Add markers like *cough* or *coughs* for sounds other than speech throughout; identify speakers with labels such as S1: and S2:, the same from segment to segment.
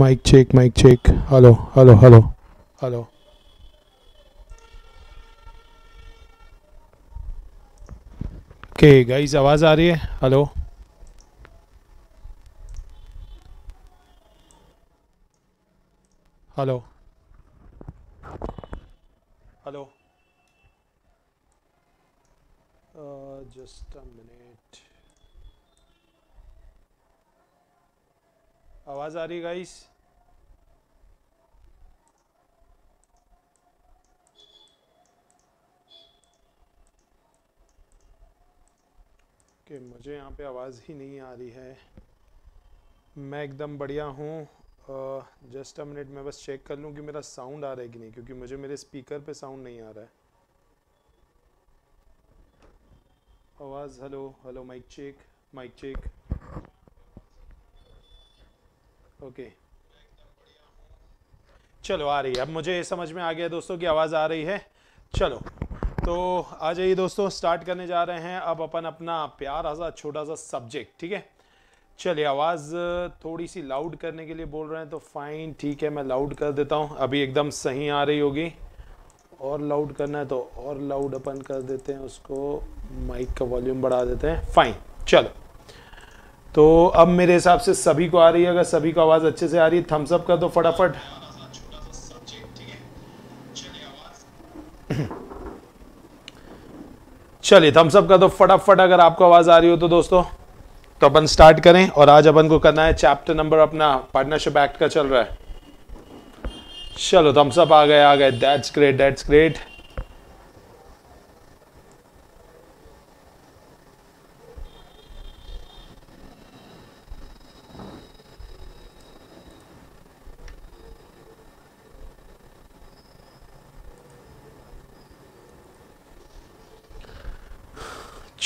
S1: Mic check mike check hello hello hello hello के guys आवाज़ आ रही है hello hello hello just a minute आवाज़ आ रही गाइस मुझे यहाँ पे आवाज़ ही नहीं आ रही है मैं एकदम बढ़िया हूँ जस्ट अ मिनट मैं बस चेक कर लूँ कि मेरा साउंड आ रहा है कि नहीं क्योंकि मुझे मेरे स्पीकर पे साउंड नहीं आ रहा है आवाज़ hello hello mike check mike check okay चलो आ रही है अब मुझे समझ में आ गया दोस्तों की आवाज़ आ रही है चलो तो आ जाइए दोस्तों स्टार्ट करने जा रहे हैं अब अपन अपना प्यारा सा छोटा सा सब्जेक्ट ठीक है चलिए आवाज़ थोड़ी सी लाउड करने के लिए बोल रहे हैं तो फाइन ठीक है मैं लाउड कर देता हूँ अभी एकदम सही आ रही होगी और लाउड करना है तो और लाउड अपन कर देते हैं उसको माइक का वॉल्यूम बढ़ा देते हैं फाइन चलो तो अब मेरे हिसाब से सभी को आ रही है अगर सभी को आवाज़ अच्छे से आ रही है थम्सअप का कर दो फटाफट *coughs* चलिए थम्सअप का कर दो फटाफट अगर आपको आवाज़ आ रही हो तो दोस्तों तो अपन स्टार्ट करें और आज अपन को करना है चैप्टर नंबर अपना पार्टनरशिप एक्ट का चल रहा है चलो थम्सअप आ गए आ गए दैट्स ग्रेट दैट्स ग्रेट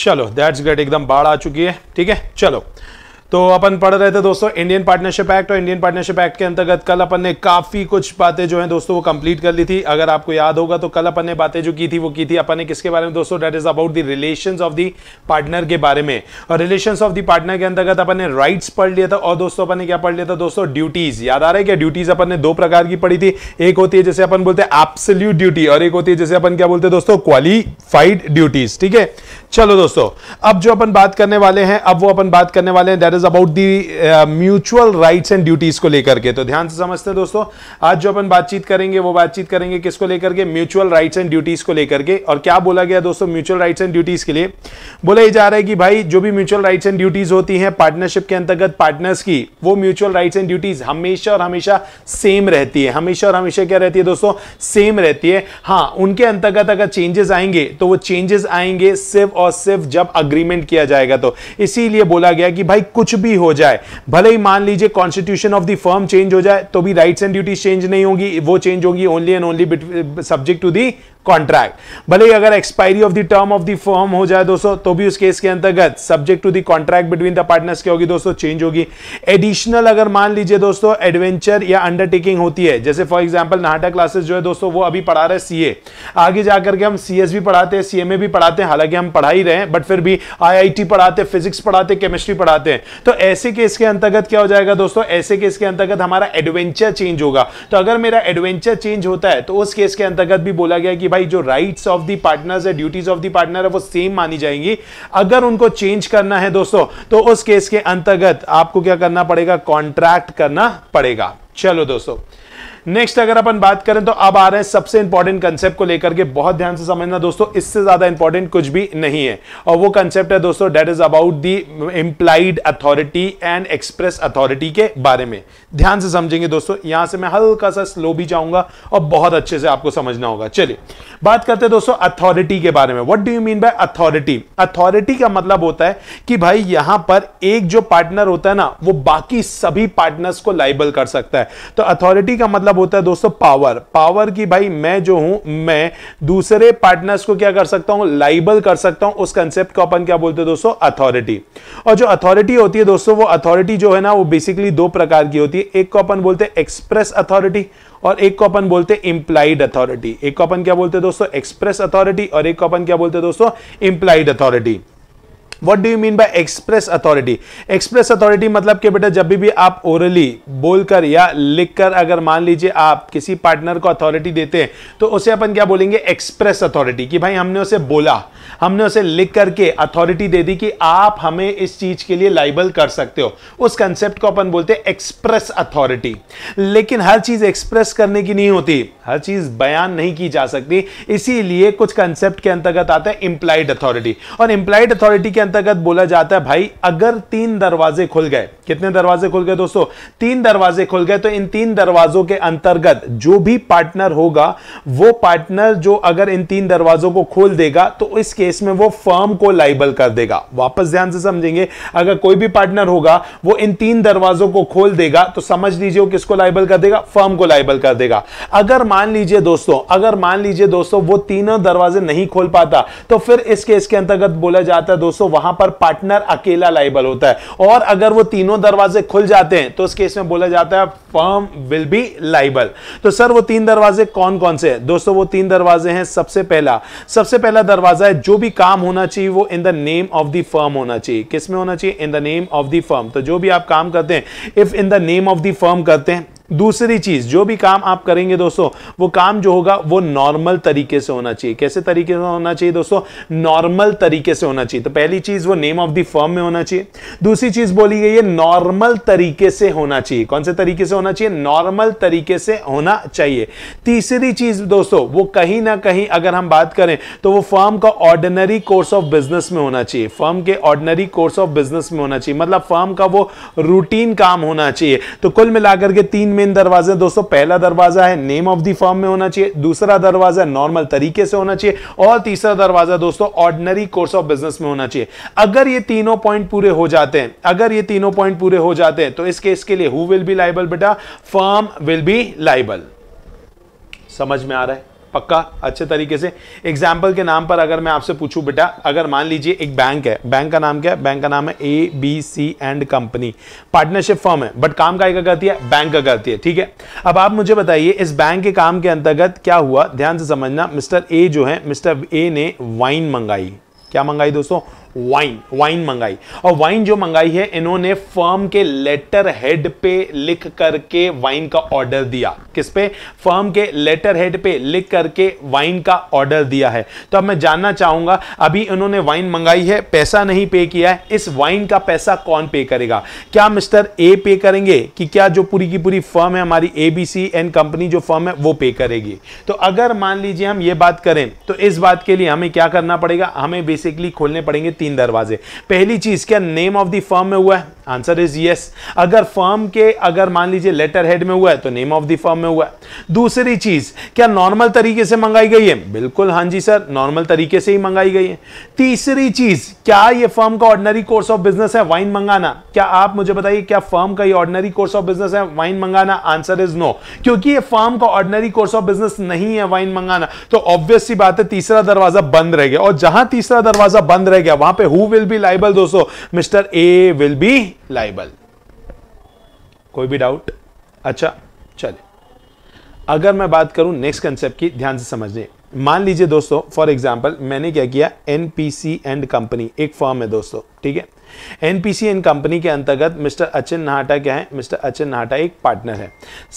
S1: चलो दैट्स ग्रेट एकदम बाढ़ आ चुकी है ठीक है चलो तो अपन पढ़ रहे थे दोस्तों इंडियन पार्टनरशिप एक्ट और इंडियन पार्टनरशिप एक्ट के अंतर्गत कल अपन ने काफ़ी कुछ बातें जो है दोस्तों वो कंप्लीट कर ली थी अगर आपको याद होगा तो कल अपन ने बातें जो की थी वो की थी अपन ने किसके बारे में दोस्तों that is about the relation of the partner के बारे में और रिलेशन ऑफ द पार्टनर के अंतर्गत अपन ने राइट्स पढ़ लिया था और दोस्तों अपन ने क्या पढ़ लिया था दोस्तों ड्यूटीज याद आ रहा है क्या ड्यूटीज अपन ने दो प्रकार की पढ़ी थी एक होती है जैसे अपन बोलते हैं एप्सल्यूट ड्यूटी और एक होती है जैसे अपन क्या बोलते हैं दोस्तों क्वालिफाइड ड्यूटीज ठीक है चलो दोस्तों अब जो अपन बात करने वाले हैं अब वो अपन बात करने वाले हैं is about the mutual rights and duties को लेकर के तो ध्यान से समझते हैं दोस्तों आज जो अपन बातचीत करेंगे वो बातचीत करेंगे किसको लेकर के म्यूचुअल राइट्स एंड ड्यूटीज को लेकर के और क्या बोला गया दोस्तों म्यूचुअल राइट्स एंड ड्यूटीज के लिए बोला ही जा रहा है कि भाई जो भी म्यूचुअल राइट्स एंड ड्यूटीज होती है पार्टनरशिप के अंतर्गत पार्टनर्स की वो म्यूचुअल राइट्स एंड ड्यूटीज हमेशा और हमेशा सेम रहती है हमेशा और हमेशा क्या रहती है दोस्तों सेम रहती है हाँ उनके अंतर्गत अगर चेंजेस आएंगे तो वो चेंजेस आएंगे सिर्फ और सिर्फ जब अग्रीमेंट किया जाएगा तो इसीलिए बोला गया कि भाई कुछ कुछ भी हो जाए भले ही मान लीजिए constitution of the firm change हो जाए तो भी राइट्स एंड ड्यूटीज चेंज नहीं होगी वो चेंज होगी only and only subject to the contract भले ही अगर expiry of the term of the firm हो जाए दोस्तों तो भी उस केस के अंतर्गत subject to the contract between the partners क्या होगी दोस्तों चेंज होगी एडिशनल अगर मान लीजिए दोस्तों एडवेंचर या अंडरटेकिंग होती है जैसे फॉर एग्जाम्पल नाहटा क्लासेस जो है दोस्तों वो अभी पढ़ा रहे सीए आगे जाकर के हम सी भी पढ़ाते हैं सीएमए भी पढ़ाते हैं हालांकि हम पढ़ा ही रहे हैं बट फिर भी आई पढ़ाते हैं फिजिक्स पढ़ाते हैं केमिस्ट्री पढ़ाते हैं तो ऐसे केस के अंतर्गत क्या हो जाएगा दोस्तों ऐसे केस के अंतर्गत हमारा एडवेंचर चेंज होगा तो अगर मेरा एडवेंचर चेंज होता है तो उस केस के अंतर्गत भी बोला गया कि भाई जो राइट्स ऑफ दी पार्टनर्स है ड्यूटीज ऑफ दी पार्टनर है वो सेम मानी जाएंगी अगर उनको चेंज करना है दोस्तों तो उस केस के अंतर्गत आपको क्या करना पड़ेगा कॉन्ट्रैक्ट करना पड़ेगा चलो दोस्तों नेक्स्ट अगर अपन बात करें तो अब आ रहे हैं सबसे इंपॉर्टेंट कंसेप्ट को लेकर के बहुत ध्यान से समझना दोस्तों इससे ज्यादा इंपॉर्टेंट कुछ भी नहीं है और वो कंसेप्ट है दोस्तों that is about the implied authority and express authority के बारे में ध्यान से समझेंगे दोस्तों यहां से मैं हल्का सा स्लो भी जाऊंगा और बहुत अच्छे से आपको समझना होगा चलिए बात करते हैं दोस्तों अथॉरिटी के बारे में what do you mean by authority authority का मतलब होता है कि भाई यहां पर एक जो पार्टनर होता है ना वो बाकी सभी पार्टनर्स को लाइबल कर सकता है तो अथॉरिटी का मतलब मतलब होता है दोस्तों पावर पावर की भाई मैं जो हूं मैं दूसरे पार्टनर्स को क्या कर सकता हूं लाइबल कर सकता हूं उस कंसेप्ट को अपन क्या बोलते हैं दोस्तों अथॉरिटी और जो अथॉरिटी होती है दोस्तों वो अथॉरिटी जो है ना वो बेसिकली दो प्रकार की होती है एक को अपन बोलते हैं एक्सप्रेस अथॉरिटी और एक को अपन बोलते हैं इंप्लाइड अथॉरिटी एक को अपन क्या बोलते हैं दोस्तों एक्सप्रेस अथॉरिटी और एक को अपन क्या बोलते हैं दोस्तों implied authority what do you mean by express authority express authority मतलब कि बेटा जब भी आप ओरली बोलकर या लिखकर अगर मान लीजिए आप किसी पार्टनर को अथॉरिटी देते हैं तो उसे अपन क्या बोलेंगे एक्सप्रेस अथॉरिटी कि भाई हमने उसे बोला हमने उसे लिख करके अथॉरिटी दे दी कि आप हमें इस चीज के लिए लाइबल कर सकते हो उस कंसेप्ट को अपन बोलते हैं एक्सप्रेस अथॉरिटी लेकिन हर चीज एक्सप्रेस करने की नहीं होती हर चीज बयान नहीं की जा सकती इसीलिए कुछ कंसेप्ट के अंतर्गत आता है इंप्लाइड अथॉरिटी और इंप्लाइड अथॉरिटी के अंतर्गत बोला जाता है भाई अगर तीन दरवाजे खुल गए कितने दरवाजे खुल गए दोस्तों तीन दरवाजे खुल गए तो इन तीन दरवाजों के अंतर्गत जो भी पार्टनर होगा वो पार्टनर जो अगर इन तीन दरवाजों को खोल देगा तो इस केस में वो फर्म को लाइबल कर देगा वापस ध्यान से समझेंगे अगर कोई भी पार्टनर होगा वो इन तीन दरवाजों को खोल देगा तो समझ लीजिए वो किसको लाइबल कर देगा फर्म को लाइबल कर देगा अगर मान लीजिए दोस्तों अगर मान लीजिए दोस्तों वो तीनों दरवाजे नहीं खोल पाता तो फिर इस केस के अंतर्गत बोला जाता है दोस्तों वहां पर पार्टनर अकेला लाइबल होता है और अगर वो तीनों दरवाजे खुल जाते हैं तो उस केस में बोला जाता है फर्म विल बी लाइबल तो सर वो तीन दरवाजे कौन कौन से हैं दोस्तों वो तीन दरवाजे हैं सबसे पहला सबसे पहला दरवाजा है जो भी काम होना चाहिए वो in the name of the firm होना चाहिए किस में होना चाहिए in the name of the firm तो जो भी आप काम करते हैं if in the name of the firm करते हैं दूसरी चीज जो भी काम आप करेंगे दोस्तों वो काम जो होगा वो नॉर्मल तरीके से होना चाहिए कैसे तरीके से होना चाहिए दोस्तों नॉर्मल तरीके से होना चाहिए तो पहली चीज वो नेम ऑफ द फर्म में होना चाहिए दूसरी चीज बोली गई है नॉर्मल तरीके से होना चाहिए कौन से तरीके से होना चाहिए नॉर्मल तरीके से होना चाहिए तीसरी चीज दोस्तों वो कहीं ना कहीं अगर हम बात करें तो वो फर्म का ऑर्डिनरी कोर्स ऑफ बिजनेस में होना चाहिए फर्म के ऑर्डिनरी कोर्स ऑफ बिजनेस में होना चाहिए मतलब फर्म का वो रूटीन काम होना चाहिए तो कुल मिलाकर के तीन मेन दरवाजे दोस्तों पहला दरवाजा है नेम ऑफ दी फॉर्म में होना चाहिए दूसरा दरवाजा नॉर्मल तरीके से होना चाहिए और तीसरा दरवाजा दोस्तों ऑर्डनरी कोर्स ऑफ बिजनेस में होना चाहिए अगर ये तीनों पॉइंट पूरे हो जाते हैं अगर ये तीनों पॉइंट पूरे हो जाते हैं तो इस केस के लिए हु विल बी लाइबल बेटा फॉर्म विल बी लाइबल समझ में आ रहा है पक्का अच्छे तरीके से एग्जाम्पल के नाम पर अगर मैं आपसे पूछूं बेटा अगर मान लीजिए एक बैंक है बैंक का नाम क्या है बैंक का नाम है A B C and company partnership firm है बट काम का करती है बैंक का करती है ठीक है अब आप मुझे बताइए इस बैंक के काम के अंतर्गत क्या हुआ ध्यान से समझना मिस्टर ए जो है मिस्टर ए ने वाइन मंगाई क्या मंगाई दोस्तों वाइन वाइन मंगाई और वाइन जो मंगाई है इन्होंने फर्म के लेटर हेड पे लिख करके वाइन का ऑर्डर दिया किस पे फर्म के लेटर हेड पे लिख करके वाइन का ऑर्डर दिया है तो अब मैं जानना चाहूंगा अभी इन्होंने वाइन मंगाई है पैसा नहीं पे किया है इस वाइन का पैसा कौन पे करेगा क्या मिस्टर ए पे करेंगे कि क्या जो पूरी की पूरी फर्म है हमारी A B C and company जो फर्म है वो पे करेगी तो अगर मान लीजिए हम ये बात करें तो इस बात के लिए हमें क्या करना पड़ेगा हमें बेसिकली खोलने पड़ेंगे तीन दरवाजे पहली चीज क्या नेम ऑफ द फर्म में हुआ है आंसर इज यस अगर फर्म के अगर मान लीजिए लेटर हेड में हुआ है तो नेम ऑफ द फर्म में हुआ है दूसरी चीज क्या नॉर्मल तरीके से मंगाई गई है बिल्कुल हां जी सर नॉर्मल तरीके से ही मंगाई गई है तीसरी चीज क्या ये फर्म का ऑर्डनरी कोर्स ऑफ बिजनेस है वाइन मंगाना क्या आप मुझे बताइए क्या फर्म का ये ऑर्डनरी कोर्स ऑफ बिजनेस है वाइन मंगाना आंसर इज नो क्योंकि ये फर्म का ऑर्डनरी कोर्स ऑफ बिजनेस नहीं है वाइन मंगाना तो ऑब्वियस सी बात है तीसरा दरवाजा बंद रह गया और जहां तीसरा दरवाजा बंद रह गया वहां पे हु विल बी लाइबल दोस्तों mister A will be liable कोई भी डाउट अच्छा चले अगर मैं बात करूं नेक्स्ट कंसेप्ट की ध्यान से समझिए मान लीजिए दोस्तों फॉर एग्जाम्पल मैंने क्या किया एनपीसी एंड कंपनी एक फॉर्म है दोस्तों ठीक है एनपीसी एन कंपनी के अंतर्गत मिस्टर अचिन नाहटा क्या है मिस्टर अचिन नाहटा एक पार्टनर है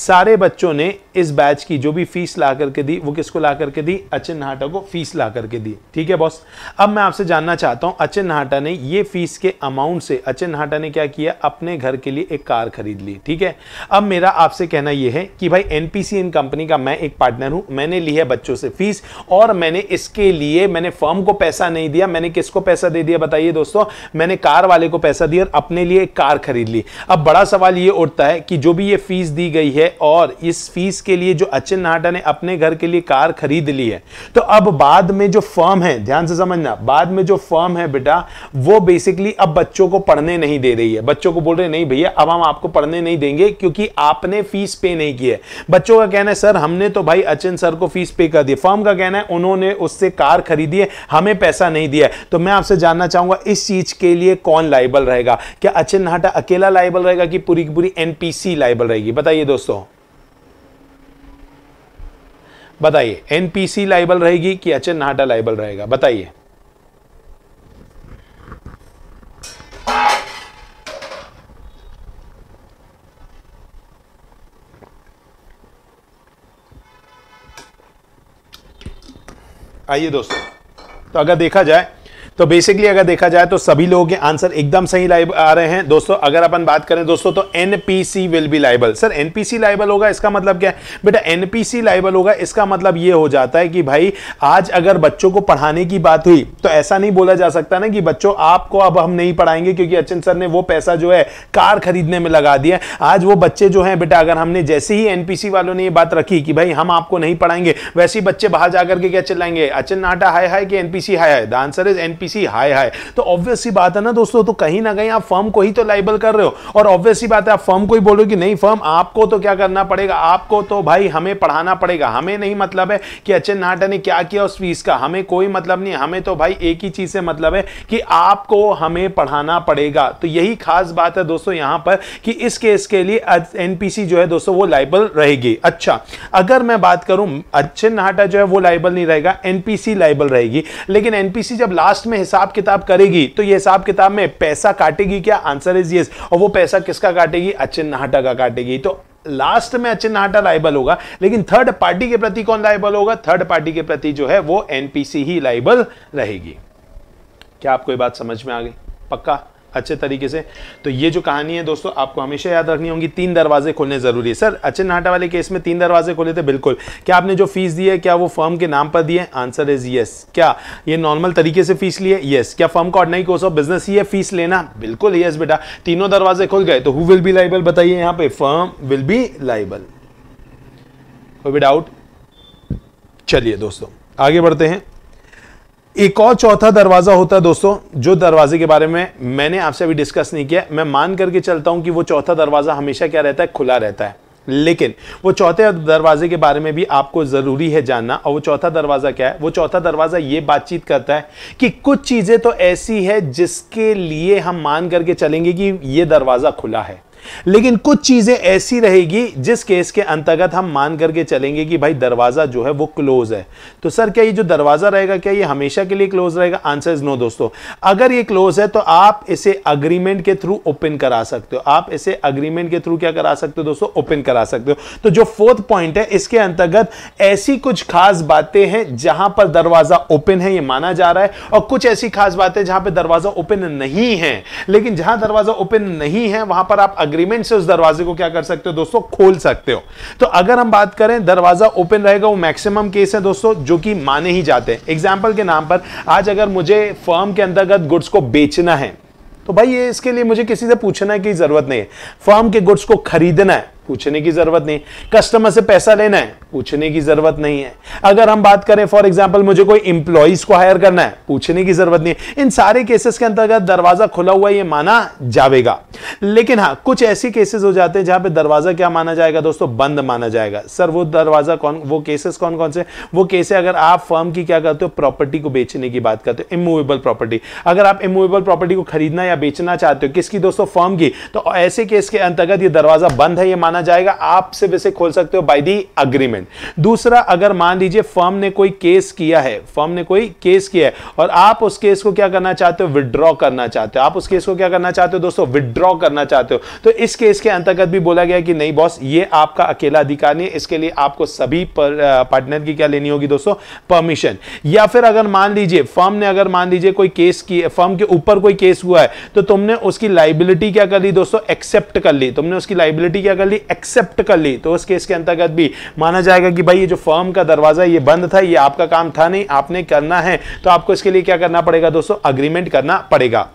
S1: सारे बच्चों ने इस बैच की जो भी फीस ला करके दी वो किसको ला करके दी अचिन नाहटा को फीस ला करके दी ठीक है बॉस अब मैं आपसे जानना चाहता हूँ अचिन नाहटा ने ये फीस के अमाउंट से अचिन नाहटा ने क्या किया अपने घर के लिए एक कार खरीद ली ठीक है अब मेरा आपसे कहना यह है कि भाई एनपीसी एंड कंपनी का मैं एक पार्टनर हूं मैंने ली है बच्चों से फीस और मैंने इसके लिए मैंने फर्म को पैसा नहीं दिया मैंने किसको पैसा दे दिया बताइए दोस्तों मैंने कार वाले को पैसा दिया और अपने लिए एक कार खरीद ली अब बड़ा सवाल ये उठता है कि जो भी ये फीस दी गई है और इस फीस के लिए जो अचिन नाहटा ने अपने घर के लिए कार खरीद ली है तो अब बाद में जो फर्म है ध्यान से समझना बाद में जो फर्म है बेटा वो बेसिकली अब बच्चों को पढ़ने नहीं दे रही है बच्चों को बोल रहे नहीं भैया अब हम आपको पढ़ने नहीं देंगे क्योंकि आपने फीस पे नहीं की है बच्चों का कहना है सर हमने तो भाई अचिन सर को फीस पे कर दी फर्म का कहना है उन्होंने उससे कार खरीदी है हमें पैसा नहीं दिया तो मैं आपसे जानना चाहूंगा इस चीज के लिए कौन लाइबल रहेगा क्या अचिन नाहटा अकेला लाइबल रहेगा कि पूरी की पूरी एनपीसी लाइबल रहेगी बताइए दोस्तों बताइए एनपीसी लाइबल रहेगी कि अचिन नाहटा लाइबल रहेगा बताइए आइए दोस्तों तो अगर देखा जाए तो बेसिकली अगर देखा जाए तो सभी लोगों के आंसर एकदम सही आ रहे हैं दोस्तों अगर अपन बात करें दोस्तों तो NPC will be liable sir NPC liable होगा इसका मतलब क्या है बेटा एनपीसी लाइबल होगा इसका मतलब ये हो जाता है कि भाई आज अगर बच्चों को पढ़ाने की बात हुई तो ऐसा नहीं बोला जा सकता ना कि बच्चों आपको अब हम नहीं पढ़ाएंगे क्योंकि अचिन सर ने वो पैसा जो है कार खरीदने में लगा दिया आज वो बच्चे जो है बेटा अगर हमने जैसे ही एनपीसी वालों ने ये बात रखी कि भाई हम आपको नहीं पढ़ाएंगे वैसे ही बच्चे बाहर जाकर के क्या चिल्लाएंगे अचिन नाटा हाई हाई कि एनपीसी हाई हाई द आंसर इज एनपीसी सी हाई हाई तो ऑब्वियस सी बात है ना दोस्तों तो कहीं ना कहीं आप फर्म को ही तो लाइबल कर रहे हो और ऑब्वियस सी बात है आप फर्म को ही बोलो कि नहीं फर्म आपको तो क्या करना पड़ेगा आपको तो भाई हमें पढ़ाना पड़ेगा हमें नहीं मतलब है कि अच्छे नाटा ने क्या किया उस फीस का हमें कोई मतलब नहीं हमें तो भाई एक ही चीज से मतलब है कि आपको हमें पढ़ाना पड़ेगा तो यही खास बात है दोस्तों यहां पर कि इस केस के लिए एनपीसी जो है दोस्तों वो लाइबल रहेगी अच्छा अगर मैं बात करूं अच्छे नाटा जो है वो लाइबल नहीं रहेगा एनपीसी लाइबल रहेगी लेकिन एनपीसी जब लास्ट में में हिसाब किताब करेगी तो ये हिसाब किताब में पैसा काटेगी क्या आंसर इज यस और वो पैसा किसका काटेगी अचिन्नाटा का काटेगी तो लास्ट में अचिन्नाटा लाइबल होगा लेकिन थर्ड पार्टी के प्रति कौन लाइबल होगा थर्ड पार्टी के प्रति जो है वो एनपीसी ही लाइबल रहेगी क्या आपको ये बात समझ में आ गई पक्का अच्छे तरीके से तो ये जो कहानी है दोस्तों आपको हमेशा याद रखनी होगी तीन दरवाजे खोलने जरूरी है सर अच्छे नाटा वाले केस में तीन दरवाजे खोले थे बिल्कुल क्या आपने जो फीस दी है क्या वो फर्म के नाम पर दिए आंसर इज यस क्या ये नॉर्मल तरीके से फीस ली है येस क्या फर्म का ऑर्डनाई कोर्स ऑफ बिजनेस ही है फीस लेना बिल्कुल यस बेटा तीनों दरवाजे खुल गए तो हु विल बी लाइबल बताइए यहां पर फर्म विल बी लाइबल कोई भी डाउट चलिए दोस्तों आगे बढ़ते हैं एक और चौथा दरवाजा होता है दोस्तों जो दरवाजे के बारे में मैंने आपसे अभी डिस्कस नहीं किया मैं मान करके चलता हूं कि वो चौथा दरवाजा हमेशा क्या रहता है खुला रहता है लेकिन वो चौथे दरवाजे के बारे में भी आपको ज़रूरी है जानना और वो चौथा दरवाज़ा क्या है वो चौथा दरवाज़ा ये बातचीत करता है कि कुछ चीज़ें तो ऐसी है जिसके लिए हम मान करके चलेंगे कि ये दरवाज़ा खुला है लेकिन कुछ चीजें ऐसी रहेगी जिस केस के अंतर्गत हम मान करके चलेंगे कि भाई दरवाजा जो है वो क्लोज है तो सर क्या ये जो दरवाजा रहेगा क्या ये हमेशा के लिए क्लोज रहेगा आंसर इज नो दोस्तों अगर ये क्लोज है तो आप इसे अग्रीमेंट के थ्रू ओपन करा सकते हो आप इसे अग्रीमेंट के थ्रू क्या करा सकते हो दोस्तों ओपन करा सकते हो तो जो फोर्थ पॉइंट है इसके अंतर्गत ऐसी कुछ खास बातें हैं जहां पर दरवाजा ओपन है ये माना जा रहा है और कुछ ऐसी खास बातें जहां पर दरवाजा ओपन नहीं है लेकिन जहां दरवाजा ओपन नहीं है वहां पर आप अग्रीमेंट से उस दरवाजे को क्या कर सकते हो दोस्तों खोल सकते हो तो अगर हम बात करें दरवाजा ओपन रहेगा वो मैक्सिमम केस है दोस्तों जो कि माने ही जाते हैं एग्जाम्पल के नाम पर आज अगर मुझे फर्म के अंतर्गत गुड्स को बेचना है तो भाई ये इसके लिए मुझे किसी से पूछना की जरूरत नहीं है फर्म के गुड्स को खरीदना है पूछने की जरूरत नहीं कस्टमर से पैसा लेना है पूछने की जरूरत नहीं है अगर हम बात करें फॉर एग्जाम्पल मुझे कोई इंप्लॉइज को हायर करना है पूछने की जरूरत नहीं है इन सारे केसेस के अंतर्गत दरवाजा खुला हुआ ये माना जाएगा लेकिन हाँ कुछ ऐसे केसेस हो जाते हैं जहां पे दरवाजा क्या माना जाएगा दोस्तों बंद माना जाएगा सर वो दरवाजा कौन वो केसेस कौन कौन से वो केसे अगर आप फर्म की क्या करते हो प्रॉपर्टी को बेचने की बात करते हो इमूवेबल प्रॉपर्टी अगर आप इमूवेबल प्रॉपर्टी को खरीदना या बेचना चाहते हो किसकी दोस्तों फर्म की तो ऐसे केस के अंतर्गत ये दरवाजा बंद है ये माना माना जाएगा आप आपसे वैसे खोल सकते हो बाय दी अग्रीमेंट दूसरा अगर मान लीजिए फर्म ने कोई केस किया है फर्म ने कोई केस किया है और आप उस केस को क्या करना चाहते हो विदड्रॉ करना चाहते हो आप उस केस को क्या करना चाहते हो दोस्तों विदड्रॉ करना चाहते हो तो इस केस के अंतर्गत भी बोला गया कि नहीं बॉस ये आपका अकेला अधिकार नहीं है इसके लिए आपको सभी पार्टनर की क्या लेनी होगी दोस्तों परमिशन या फिर अगर मान लीजिए फर्म ने अगर मान लीजिए कोई केस की फर्म के ऊपर कोई केस हुआ है तो तुमने उसकी लाइबिलिटी क्या कर ली दोस्तों एक्सेप्ट कर ली तुमने उसकी लाइबिलिटी क्या कर ली भी एक्सेप्ट कर ली तो उस केस के अंतर्गत भी माना जाएगा कि भाई ये जो फर्म का दरवाजा ये बंद था ये आपका काम था नहीं आपने करना है तो आपको इसके लिए क्या करना पड़ेगा दोस्तों अग्रीमेंट करना पड़ेगा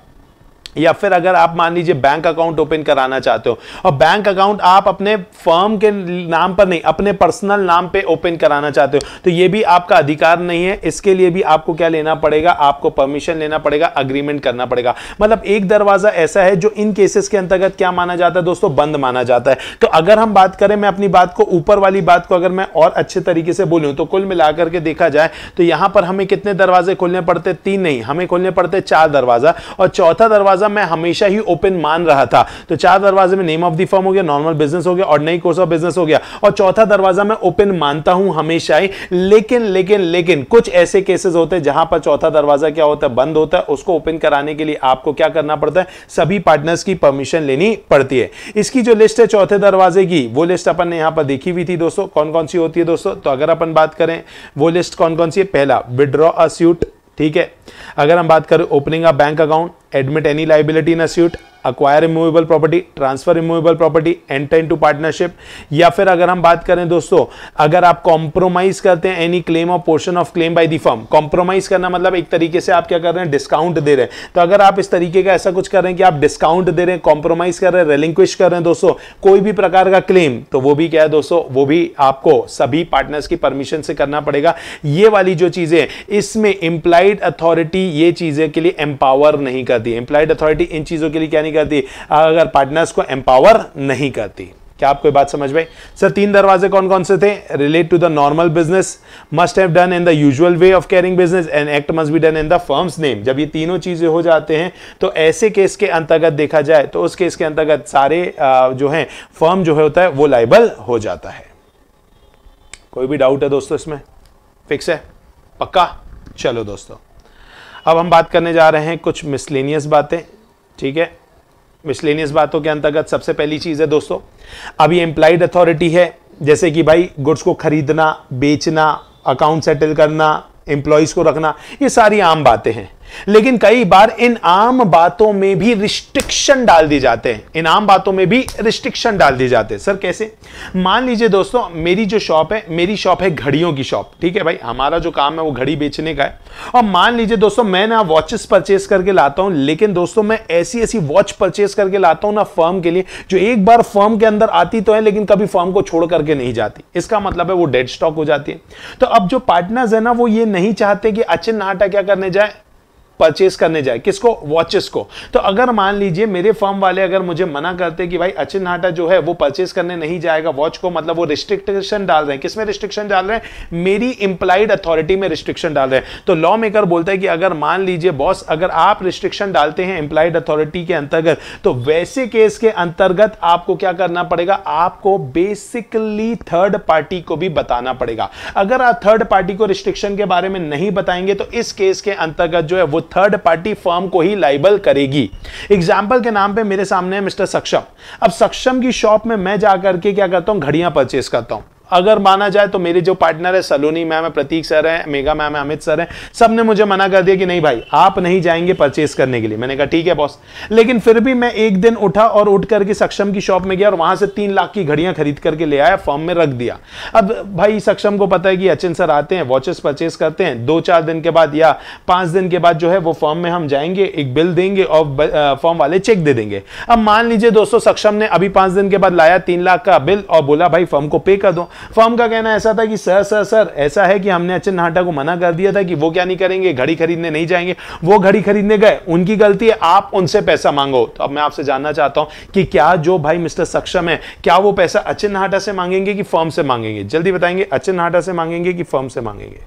S1: या फिर अगर आप मान लीजिए बैंक अकाउंट ओपन कराना चाहते हो और बैंक अकाउंट आप अपने फर्म के नाम पर नहीं अपने पर्सनल नाम पे ओपन कराना चाहते हो तो ये भी आपका अधिकार नहीं है इसके लिए भी आपको क्या लेना पड़ेगा आपको परमिशन लेना पड़ेगा अग्रीमेंट करना पड़ेगा मतलब एक दरवाजा ऐसा है जो इन केसेस के अंतर्गत क्या माना जाता है दोस्तों बंद माना जाता है तो अगर हम बात करें मैं अपनी बात को ऊपर वाली बात को अगर मैं और अच्छे तरीके से बोलूँ तो कुल मिलाकर के देखा जाए तो यहां पर हमें कितने दरवाजे खोलने पड़ते तीन नहीं हमें खोलने पड़ते चार दरवाजा और चौथा दरवाजा दरवाजा मैं हमेशा ही ओपन मान रहा था तो चार दरवाजे में नेम ऑफ दी फर्म हो गया नॉर्मल बिजनेस हो गया और नई कोर्स ऑफ बिजनेस हो गया और चौथा दरवाजा मैं ओपन मानता हूं हमेशा ही लेकिन लेकिन लेकिन कुछ ऐसे केसेस होते हैं जहां पर चौथा दरवाजा क्या होता है बंद होता है उसको ओपन कराने के लिए आपको क्या करना पड़ता है सभी पार्टनर्स की परमिशन लेनी पड़ती है इसकी जो लिस्ट है चौथे दरवाजे की वो लिस्ट अपन ने यहां पर देखी हुई थी दोस्तों कौन कौन सी होती है दोस्तों तो अगर अपन बात करें वो लिस्ट कौन कौन सी है पहला विड्रॉ अ सूट ठीक है अगर हम बात करें opening a bank account admit any liability in a suit acquire removable property transfer removable property enter into partnership या फिर अगर हम बात करें दोस्तों अगर आप कॉम्प्रोमाइज करते हैं any claim or portion of claim by the firm compromise करना मतलब एक तरीके से आप क्या कर रहे हैं डिस्काउंट दे रहे हैं तो अगर आप इस तरीके का ऐसा कुछ कर रहे हैं कि आप डिस्काउंट दे रहे हैं कॉम्प्रोमाइज कर रहे हैं रेलिंक्विश कर रहे हैं दोस्तों कोई भी प्रकार का क्लेम तो वो भी क्या है दोस्तों वो भी आपको सभी पार्टनर्स की परमिशन से करना पड़ेगा ये वाली जो चीजें इसमें इंप्लाइड अथॉरिटी ये चीजें के लिए एम्पावर नहीं करती इंप्लाइड अथॉरिटी इन चीजों के लिए क्या नहीं नहीं करती अगर पार्टनर्स को एम्पावर नहीं करती क्या आप कोई बात समझ में सर तीन दरवाजे कौन कौन से थे relate to the normal business must have done in the usual way of carrying business and act must be done in the firm's name जब ये तीनों चीजें हो जाते हैं तो ऐसे केस के अंतर्गत देखा जाए तो उस केस के अंतर्गत सारे जो है फर्म जो है होता है वो लाइबल हो जाता है कोई भी डाउट है दोस्तों इसमें फिक्स है पक्का चलो दोस्तों अब हम बात करने जा रहे हैं कुछ मिसलेनियस बातें ठीक है मिसलेनियस बातों के अंतर्गत सबसे पहली चीज़ है दोस्तों अभी एम्प्लाइड अथॉरिटी है जैसे कि भाई गुड्स को खरीदना बेचना अकाउंट सेटल करना एम्प्लॉयज को रखना ये सारी आम बातें हैं लेकिन कई बार इन आम बातों में भी रिस्ट्रिक्शन डाल दिए जाते हैं इन आम बातों में भी रिस्ट्रिक्शन डाल दिए जाते हैं सर कैसे मान लीजिए दोस्तों मेरी जो शॉप है मेरी शॉप है घड़ियों की शॉप ठीक है भाई हमारा जो काम है वो घड़ी बेचने का है और मान लीजिए दोस्तों मैं ना वॉचेस परचेस करके लाता हूं लेकिन दोस्तों मैं ऐसी ऐसी वॉच परचेस करके लाता हूं ना फर्म के लिए जो एक बार फर्म के अंदर आती तो है लेकिन कभी फर्म को छोड़ करके नहीं जाती इसका मतलब है वो डेड स्टॉक हो जाती है तो अब जो पार्टनर्स है ना वो ये नहीं चाहते कि अचिन नाटा क्या करने जाए परचेज करने जाए किसको वॉचेस को तो अगर मान लीजिए मेरे फर्म वाले अगर मुझे मना करते कि भाई अचिन नाटा जो है वो परचेज करने नहीं जाएगा वॉच को मतलब वो रिस्ट्रिक्शन डाल रहे हैं किसमें रिस्ट्रिक्शन डाल रहे हैं मेरी इंप्लाइड अथॉरिटी में रिस्ट्रिक्शन डाल रहे हैं तो लॉ मेकर बोलता है कि अगर मान लीजिए बॉस अगर आप रिस्ट्रिक्शन डालते हैं इंप्लाइड अथॉरिटी के अंतर्गत तो वैसे केस के अंतर्गत आपको क्या करना पड़ेगा आपको बेसिकली थर्ड पार्टी को भी बताना पड़ेगा अगर आप थर्ड पार्टी को रिस्ट्रिक्शन के बारे में नहीं बताएंगे तो इस केस के अंतर्गत जो है वो थर्ड पार्टी फर्म को ही लाइबल करेगी एग्जाम्पल के नाम पे मेरे सामने है मिस्टर सक्षम अब सक्षम की शॉप में मैं जाकर के क्या करता हूँ घड़ियां परचेस करता हूँ अगर माना जाए तो मेरे जो पार्टनर है सलोनी मैम है प्रतीक सर है मेगा मैम है अमित सर है सब ने मुझे मना कर दिया कि नहीं भाई आप नहीं जाएंगे परचेस करने के लिए मैंने कहा ठीक है बॉस लेकिन फिर भी मैं एक दिन उठा और उठ करके सक्षम की शॉप में गया और वहां से तीन लाख की घड़ियां खरीद करके ले आया फॉर्म में रख दिया अब भाई सक्षम को पता है कि अचिन सर आते हैं वॉचेस परचेस करते हैं दो चार दिन के बाद या पांच दिन के बाद जो है वो फॉर्म में हम जाएंगे एक बिल देंगे और फॉर्म वाले चेक दे देंगे अब मान लीजिए दोस्तों सक्षम ने अभी पांच दिन के बाद लाया तीन लाख का बिल और बोला भाई फॉर्म को पे कर दो फर्म का कहना ऐसा था कि सर सर सर ऐसा है कि हमने अचिन नाहटा को मना कर दिया था कि वो क्या नहीं करेंगे घड़ी खरीदने नहीं जाएंगे वो घड़ी खरीदने गए उनकी गलती है आप उनसे पैसा मांगो तो अब मैं आपसे जानना चाहता हूं कि क्या जो भाई मिस्टर सक्षम है क्या वो पैसा अचिन नाहटा से मांगेंगे कि फर्म से मांगेंगे जल्दी बताएंगे अचिन नाहटा से मांगेंगे कि फर्म से मांगेंगे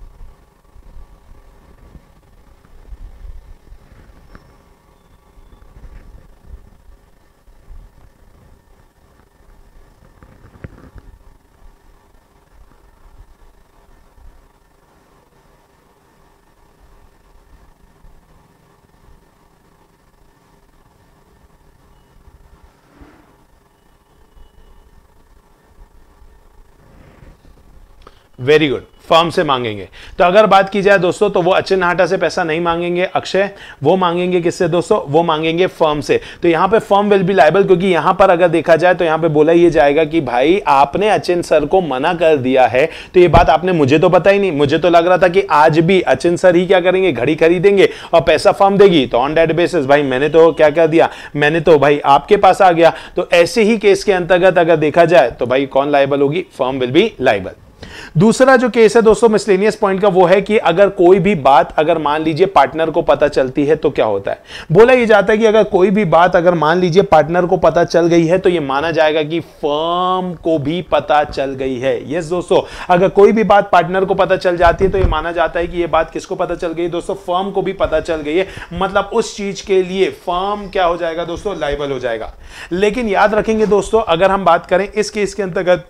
S1: वेरी गुड फर्म से मांगेंगे तो अगर बात की जाए दोस्तों तो वो अचिन हाटा से पैसा नहीं मांगेंगे अक्षय वो मांगेंगे किससे दोस्तों वो मांगेंगे फर्म से तो यहाँ पे फर्म विल बी लाइबल क्योंकि यहां पर अगर देखा जाए तो यहाँ पे बोला ये जाएगा कि भाई आपने अचिन सर को मना कर दिया है तो ये बात आपने मुझे तो पता ही नहीं मुझे तो लग रहा था कि आज भी अचिन सर ही क्या करेंगे घड़ी खरीदेंगे और पैसा फर्म देगी तो ऑन डेट बेसिस भाई मैंने तो क्या कर दिया मैंने तो भाई आपके पास आ गया तो ऐसे ही केस के अंतर्गत अगर देखा जाए तो भाई कौन लाइबल होगी फर्म विल बी लाइबल दूसरा जो केस है दोस्तों मिसलेनियस पॉइंट का वो है कि अगर कोई भी बात अगर मान लीजिए पार्टनर को पता चलती है तो क्या होता है बोला यह जाता है कि अगर कोई भी बात अगर मान लीजिए पार्टनर को पता चल गई है तो यह माना जाएगा कि फर्म को भी पता चल गई है यस दोस्तों अगर कोई भी बात पार्टनर को पता चल जाती है तो यह माना जाता है कि यह बात किसको पता चल गई दोस्तों फर्म को भी पता चल गई है मतलब उस चीज के लिए फर्म क्या हो जाएगा दोस्तों लाइबल हो जाएगा लेकिन याद रखेंगे दोस्तों अगर हम बात करें इस केस के अंतर्गत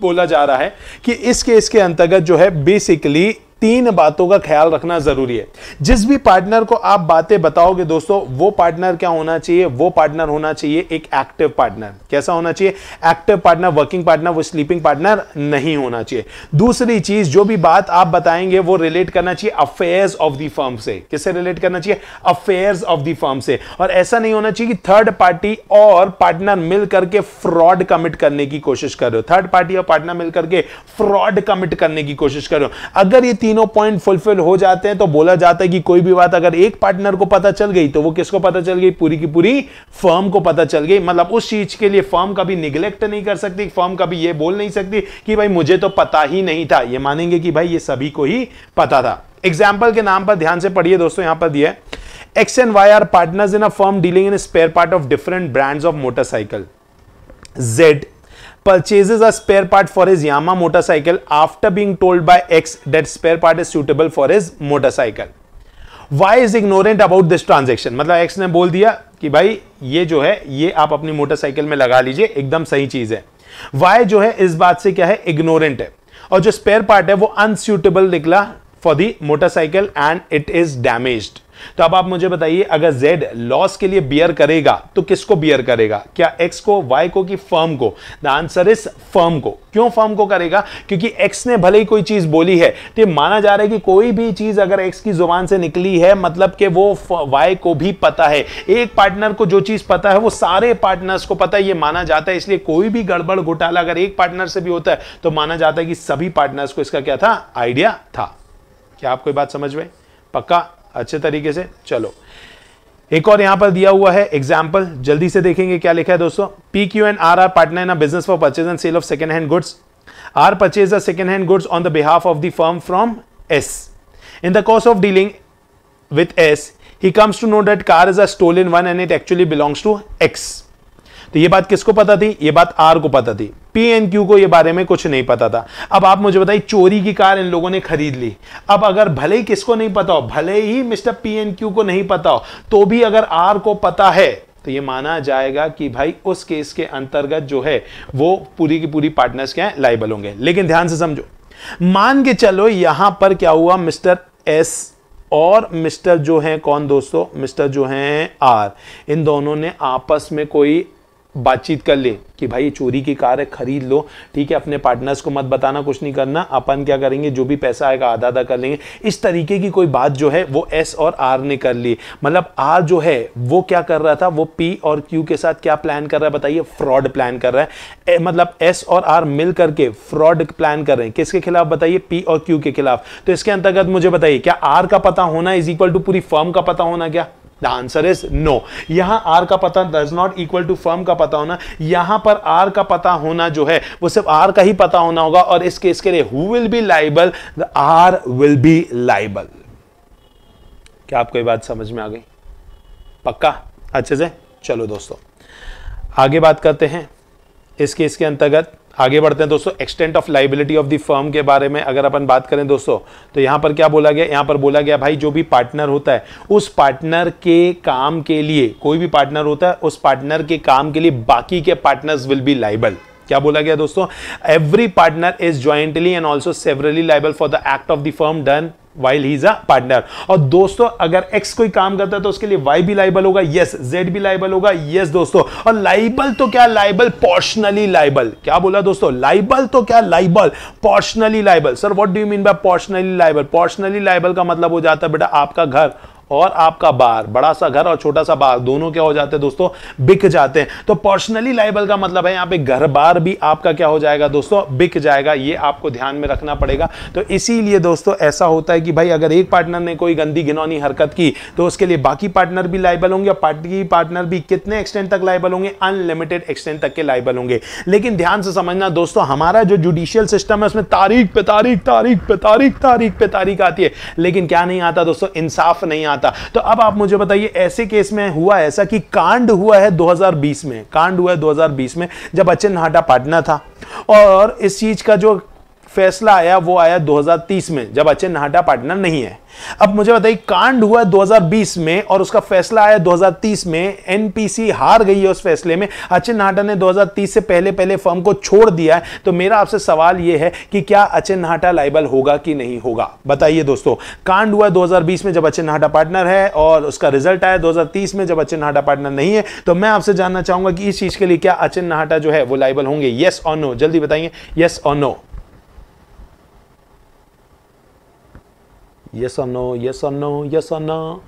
S1: बोला जा रहा है कि इस केस के अंतर्गत जो है बेसिकली तीन बातों का ख्याल रखना जरूरी है जिस भी पार्टनर को आप बातें बताओगे दोस्तों वो पार्टनर क्या होना चाहिए वो पार्टनर होना चाहिए एक एक्टिव पार्टनर कैसा होना चाहिए एक्टिव पार्टनर वर्किंग पार्टनर वो स्लीपिंग पार्टनर नहीं होना चाहिए दूसरी चीज जो भी बात आप बताएंगे वो रिलेट करना चाहिए अफेयर्स ऑफ दी फर्म से किससे रिलेट करना चाहिए अफेयर्स ऑफ दी फर्म से और ऐसा नहीं होना चाहिए कि थर्ड पार्टी और पार्टनर मिल करके फ्रॉड कमिट करने की कोशिश कर रहे हो थर्ड पार्टी और पार्टनर मिलकर के फ्रॉड कमिट करने की कोशिश कर रहे हो अगर ये तीनों पॉइंट फुलफिल हो जाते हैं तो बोला जाता है कि कोई भी बात अगर एक पार्टनर को पता चल गई तो वो किसको पता चल गई पूरी की पूरी फर्म को पता चल गई मतलब उस चीज के लिए फर्म कभी निग्लेक्ट नहीं कर सकती फर्म कभी ये बोल नहीं सकती कि भाई मुझे तो पता ही नहीं था ये मानेंगे कि भाई ये सभी को ही पता था एग्जाम्पल के नाम पर ध्यान से पढ़िए दोस्तों यहां पर दिया X and Y are partners in a firm dealing in spare part of different brands of motorcycle Z purchases a spare part for his Yamaha motorcycle after being told by X that spare part is suitable for his motorcycle. Why is ignorant about this transaction. मतलब X ने बोल दिया कि भाई ये जो है ये आप अपनी मोटरसाइकिल में लगा लीजिए एकदम सही चीज है Why जो है इस बात से क्या है ignorant है और जो spare part है वो unsuitable निकला for the motorcycle and it is damaged. तो अब आप मुझे बताइए अगर Z लॉस के लिए बियर करेगा तो किसको बियर करेगा क्या X को Y को कि फर्म को द आंसर इज फर्म को क्यों फर्म को करेगा क्योंकि X ने भले ही कोई चीज बोली है तो माना जा रहा है कि कोई भी चीज अगर X की जुबान से निकली है मतलब कि वो Y को भी पता है एक पार्टनर को जो चीज पता है वो सारे पार्टनर्स को पता है ये माना जाता है इसलिए कोई भी गड़बड़ घोटाला अगर एक पार्टनर से भी होता है तो माना जाता है कि सभी पार्टनर्स को इसका क्या था आइडिया था क्या आप कोई बात समझ में पक्का अच्छे तरीके से चलो एक और यहां पर दिया हुआ है एग्जाम्पल जल्दी से देखेंगे क्या लिखा है दोस्तों P Q N R R partner in business for purchase and sale of second hand goods R purchase the second hand goods on the behalf of the firm from S in the course of dealing with S he comes to know that car is a stolen one and it actually belongs to X तो ये बात किसको पता थी ये बात are को पता थी पी एन क्यू को ये बारे में कुछ नहीं पता था अब आप मुझे बताइए चोरी की कार इन लोगों ने खरीद ली अब अगर भले ही किसको नहीं पता हो भले ही मिस्टर पी एन क्यू को नहीं पता हो तो भी अगर आर को पता है तो ये माना जाएगा कि भाई उस केस के अंतर्गत जो है वो पूरी की पूरी पार्टनर्स क्या है लाइबल होंगे लेकिन ध्यान से समझो मान के चलो यहां पर क्या हुआ मिस्टर एस और मिस्टर जो हैं कौन दोस्तों मिस्टर जो हैं आर इन दोनों ने आपस में कोई बातचीत कर ले कि भाई ये चोरी की कार है खरीद लो ठीक है अपने पार्टनर्स को मत बताना कुछ नहीं करना अपन क्या करेंगे जो भी पैसा आएगा आधा आधा कर लेंगे इस तरीके की कोई बात जो है वो एस और आर ने कर ली मतलब आर जो है वो क्या कर रहा था वो पी और क्यू के साथ क्या प्लान कर रहा है बताइए फ्रॉड प्लान कर रहा है ए, मतलब एस और आर मिल करके फ्रॉड प्लान कर रहे हैं किसके खिलाफ बताइए पी और क्यू के खिलाफ तो इसके अंतर्गत मुझे बताइए क्या आर का पता होना इज इक्वल टू पूरी फर्म का पता होना क्या द आंसर इज नो यहां आर का पता does not equal to firm का पता होना यहां पर आर का पता होना जो है वो सिर्फ आर का ही पता होना होगा और इस केस के लिए who will be liable the R will be liable क्या आपको ये बात समझ में आ गई पक्का अच्छे से चलो दोस्तों आगे बात करते हैं इस केस के अंतर्गत आगे बढ़ते हैं दोस्तों extent of liability of the firm के बारे में अगर अपन बात करें दोस्तों तो यहाँ पर क्या बोला गया यहाँ पर बोला गया भाई जो भी पार्टनर होता है उस पार्टनर के काम के लिए कोई भी पार्टनर होता है उस पार्टनर के काम के लिए बाकी के पार्टनर्स विल बी लाइबल क्या बोला गया दोस्तों every partner is jointly and also severally liable for the act of the firm done while he is a partner और दोस्तों अगर एक्स कोई काम करता है तो उसके लिए वाई भी लाइबल होगा यस जेड भी लाइबल होगा यस दोस्तों और लाइबल तो क्या लाइबल पोर्शनली लाइबल क्या बोला दोस्तों लाइबल तो क्या liable portionly liable sir what do you mean by portionly liable portionly liable का मतलब हो जाता है बेटा आपका घर और आपका बार बड़ा सा घर और छोटा सा बार दोनों क्या हो जाते हैं दोस्तों बिक जाते हैं तो पर्सनली लाइबल का मतलब है यहाँ पे घर बार भी आपका क्या हो जाएगा दोस्तों बिक जाएगा ये आपको ध्यान में रखना पड़ेगा तो इसीलिए दोस्तों ऐसा होता है कि भाई अगर एक पार्टनर ने कोई गंदी घिनौनी हरकत की तो उसके लिए बाकी पार्टनर भी लाइबल होंगे और बाकी पार्टनर भी कितने एक्सटेंट तक लाइबल होंगे अनलिमिटेड एक्सटेंट तक के लाइबल होंगे लेकिन ध्यान से समझना दोस्तों हमारा जो जुडिशियल सिस्टम है उसमें तारीख पे तारीख तारीख पे तारीख तारीख पे तारीख आती है लेकिन क्या नहीं आता दोस्तों इंसाफ नहीं आता आता तो अब आप मुझे बताइए ऐसे केस में हुआ ऐसा कि कांड हुआ है 2020 में कांड हुआ है 2020 में जब अचन हाटा पाटना था और इस चीज का जो फैसला आया वो आया 2030 में जब अच्छे नाहटा पार्टनर नहीं है अब मुझे बताइए कांड हुआ 2020 में और उसका फैसला आया 2030 में एनपीसी हार गई है उस फैसले में अच्छे नाहटा ने 2030 से पहले पहले फर्म को छोड़ दिया है तो मेरा आपसे सवाल यह है कि क्या अच्छे नाहटा लाइबल होगा कि नहीं होगा बताइए दोस्तों कांड हुआ 2020 में जब अच्छे नाहटा पार्टनर है और उसका रिजल्ट आया 2030 में जब अच्छे नाहटा पार्टनर नहीं है तो मैं आपसे जानना चाहूंगा कि इस चीज के लिए क्या अचिन नाहटा जो है वो लाइबल होंगे येस और नो जल्दी बताइए येस और no Yes or no, yes or no, yes or no.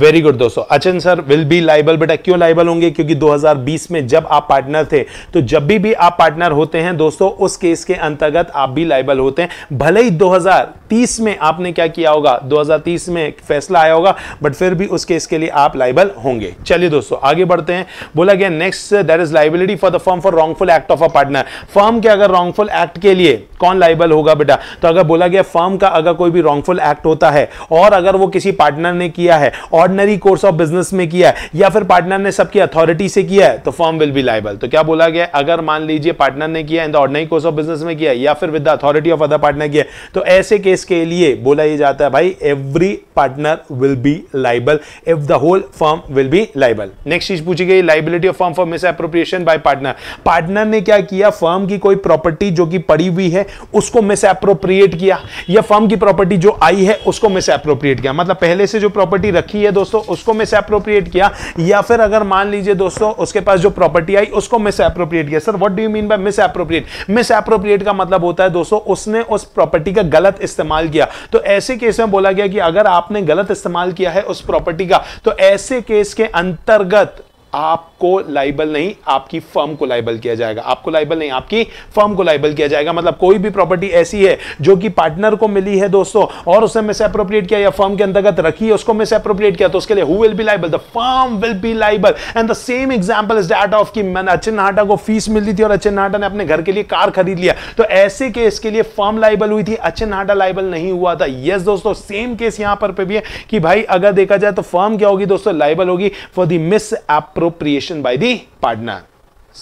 S1: Very good दोस्तों Achin sir will be liable बेटा क्यों लाइबल होंगे क्योंकि 2020 में जब आप पार्टनर थे तो जब भी भी आप पार्टनर होते हैं दोस्तों उस केस के अंतर्गत आप भी लाइबल होते हैं भले ही 2000 2030 में आपने क्या किया होगा 2030 में फैसला आया होगा बट फिर भी उसके इसके लिए आप लाइबल होंगे चलिए दोस्तों आगे बढ़ते हैं बोला गया next that is liability for the firm for wrongful act of a partner firm के अगर रॉन्गफुल एक्ट के लिए कौन लाइबल होगा बेटा तो अगर बोला गया फर्म का अगर कोई भी रॉन्गफुल एक्ट होता है और अगर वो किसी पार्टनर ने किया है ऑर्डनरी कोर्स ऑफ बिजनेस में किया है या फिर पार्टनर ने सबकी अथॉरिटी से किया है तो फर्म विल बी लाइबल तो क्या बोला गया अगर मान लीजिए पार्टनर ने किया in the ordinary course of business में किया या फिर with the authority of other partner किया तो ऐसे केस केस के लिए बोला ये जाता है भाई every partner will be liable if the whole firm will be liable next चीज पूछी गई liability of firm for misappropriation by partner partner ने क्या किया फर्म की कोई प्रॉपर्टी जो कि पड़ी हुई है उसको मिस अप्रोप्रिएट किया या फर्म की प्रॉपर्टी जो आई है उसको मिस अप्रोप्रिएट किया मतलब पहले से जो प्रॉपर्टी रखी है दोस्तों उसको मिस अप्रोप्रिएट किया या फिर अगर मान लीजिए दोस्तों उसके पास जो प्रॉपर्टी आई उसको मिस अप्रोप्रिएट किया sir what do you mean by misappropriate misappropriate का मतलब होता है दोस्तों उसने उस प्रॉपर्टी का गलत इस्तेमाल इस्तेमाल किया तो ऐसे केस में बोला गया कि अगर आपने गलत इस्तेमाल किया है उस प्रॉपर्टी का तो ऐसे केस के अंतर्गत आप आपको लाइबल नहीं आपकी फर्म को लाइबल किया जाएगा आपको लाइबल नहीं आपकी फर्म को लाइबल किया जाएगा मतलब कोई भी प्रॉपर्टी ऐसी है जो कि पार्टनर को मिली है दोस्तों और उसने मिस अप्रोप्रिएट किया या फर्म के अंतर्गत रखी है उसको मिस अप्रोप्रिएट किया तो उसके लिए who will be liable the firm will be liable and the same example is that of की मैंने अचिन नाटा को फीस मिली थी और अचिन नाटा ने अपने घर के लिए कार खरीद लिया तो ऐसे केस के लिए फर्म लाइबल हुई थी अचिन नाटा लाइबल नहीं हुआ था यस yes, दोस्तों सेम केस यहां पर भी है कि भाई अगर देखा जाए तो फर्म क्या होगी दोस्तों लाइबल होगी for the misappropriation allegation by the partner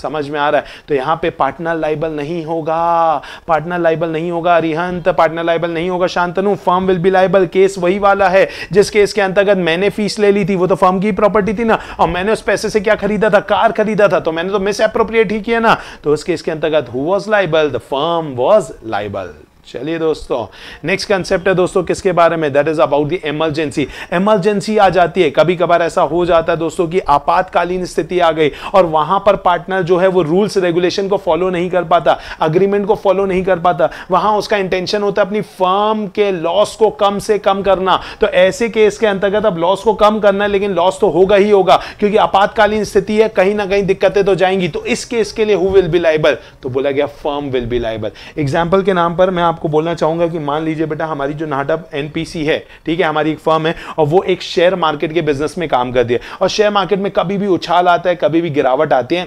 S1: समझ में आ रहा है तो यहां पे पार्टनर लाइबल नहीं होगा पार्टनर लाइबल नहीं होगा रिहंत पार्टनर लाइबल नहीं होगा Shantanu firm will be liable case वही वाला है जिस केस के अंतर्गत मैंने फीस ले ली थी वो तो फर्म की प्रॉपर्टी थी ना और मैंने उस पैसे से क्या खरीदा था कार खरीदा था तो मैंने तो मिस अप्रोप्रिएट ही किया ना तो उस केस के अंतर्गत who was liable the firm was liable चलिए दोस्तों नेक्स्ट कंसेप्ट है दोस्तों किसके बारे में that is about the emergency emergency आ जाती है कभी कभार ऐसा हो जाता है दोस्तों कि आपातकालीन स्थिति आ गई और वहां पर पार्टनर जो है वो रूल्स रेगुलेशन को फॉलो नहीं कर पाता अग्रीमेंट को फॉलो नहीं कर पाता वहां उसका इंटेंशन होता है अपनी फर्म के लॉस को कम से कम करना तो ऐसे केस के अंतर्गत अब लॉस को कम करना है लेकिन लॉस तो होगा ही होगा क्योंकि आपातकालीन स्थिति है कहीं ना कहीं दिक्कतें तो जाएंगी तो इस केस के लिए हु विल बी लाइबल तो बोला गया firm will be liable example के नाम पर मैं आप आपको बोलना चाहूंगा कि मान लीजिए बेटा हमारी जो नाटअप एन है ठीक है हमारी एक फर्म है और वो एक शेयर मार्केट के बिजनेस में काम करती है और शेयर मार्केट में कभी भी उछाल आता है कभी भी गिरावट आती है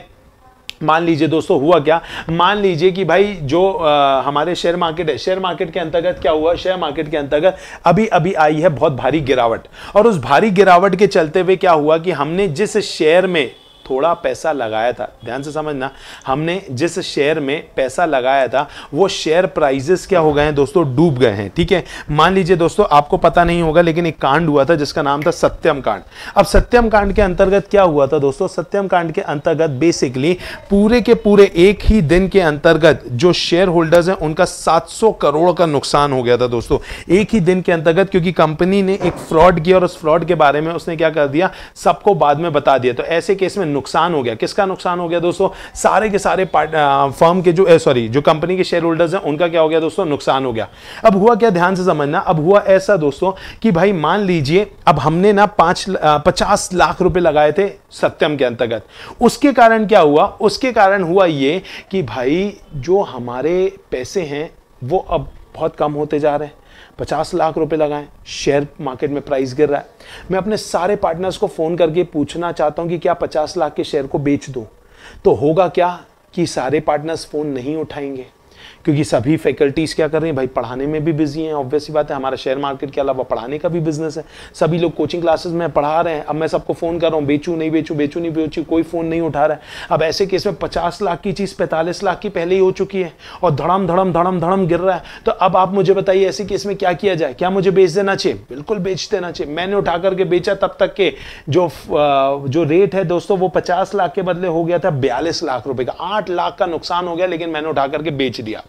S1: मान लीजिए दोस्तों हुआ क्या मान लीजिए कि भाई जो आ, हमारे शेयर मार्केट है शेयर मार्केट के अंतर्गत क्या हुआ शेयर मार्केट के अंतर्गत अभी अभी आई है बहुत भारी गिरावट और उस भारी गिरावट के चलते हुए क्या हुआ कि हमने जिस शेयर में थोड़ा पैसा लगाया था ध्यान से समझना हमने जिस शेयर में पैसा लगाया था वो शेयर प्राइजेस क्या हो गए हैं दोस्तों डूब गए हैं ठीक है मान लीजिए दोस्तों आपको पता नहीं होगा लेकिन एक कांड हुआ था जिसका नाम था सत्यम कांड अब सत्यम कांड के अंतर्गत क्या हुआ था दोस्तों सत्यम कांड के अंतर्गत बेसिकली पूरे के पूरे एक ही दिन के अंतर्गत जो शेयर होल्डर्स हैं उनका 700 करोड़ का नुकसान हो गया था दोस्तों एक ही दिन के अंतर्गत क्योंकि कंपनी ने एक फ्रॉड किया और उस फ्रॉड के बारे में उसने क्या कर दिया सबको बाद में बता दिया तो ऐसे केस में नुकसान हो गया किसका नुकसान हो गया दोस्तों सारे के सारे फर्म के जो सॉरी जो कंपनी के शेयर होल्डर्स हैं उनका क्या हो गया दोस्तों नुकसान हो गया अब हुआ क्या ध्यान से समझना अब हुआ ऐसा दोस्तों कि भाई मान लीजिए अब हमने ना पांच पचास लाख रुपए लगाए थे सत्यम के अंतर्गत उसके कारण क्या हुआ उसके कारण हुआ ये कि भाई जो हमारे पैसे हैं वो अब बहुत कम होते जा रहे हैं पचास लाख रुपए लगाएं शेयर मार्केट में प्राइस गिर रहा है मैं अपने सारे पार्टनर्स को फ़ोन करके पूछना चाहता हूं कि क्या पचास लाख के शेयर को बेच दो तो होगा क्या कि सारे पार्टनर्स फ़ोन नहीं उठाएंगे क्योंकि सभी फैकल्टीज़ क्या कर रही हैं भाई पढ़ाने में भी बिजी हैं ऑब्वियस बात है हमारा शेयर मार्केट के अलावा पढ़ाने का भी बिजनेस है सभी लोग कोचिंग क्लासेस में पढ़ा रहे हैं अब मैं सबको फ़ोन कर रहा हूँ बेचू नहीं बेचू बेचू नहीं बेचूँ कोई फ़ोन नहीं उठा रहा है अब ऐसे केस में पचास लाख की चीज़ पैंतालीस लाख की पहले ही हो चुकी है और धड़म धड़म धड़म धड़म गिर रहा है तो अब आप मुझे बताइए ऐसे केस में क्या किया जाए क्या मुझे बेच देना चाहिए बिल्कुल बेच देना चाहिए मैंने उठा करके बेचा तब तक के जो जो रेट है दोस्तों वो पचास लाख के बदले हो गया था बयालीस लाख रुपए का आठ लाख का नुकसान हो गया लेकिन मैंने उठा करके बेच दिया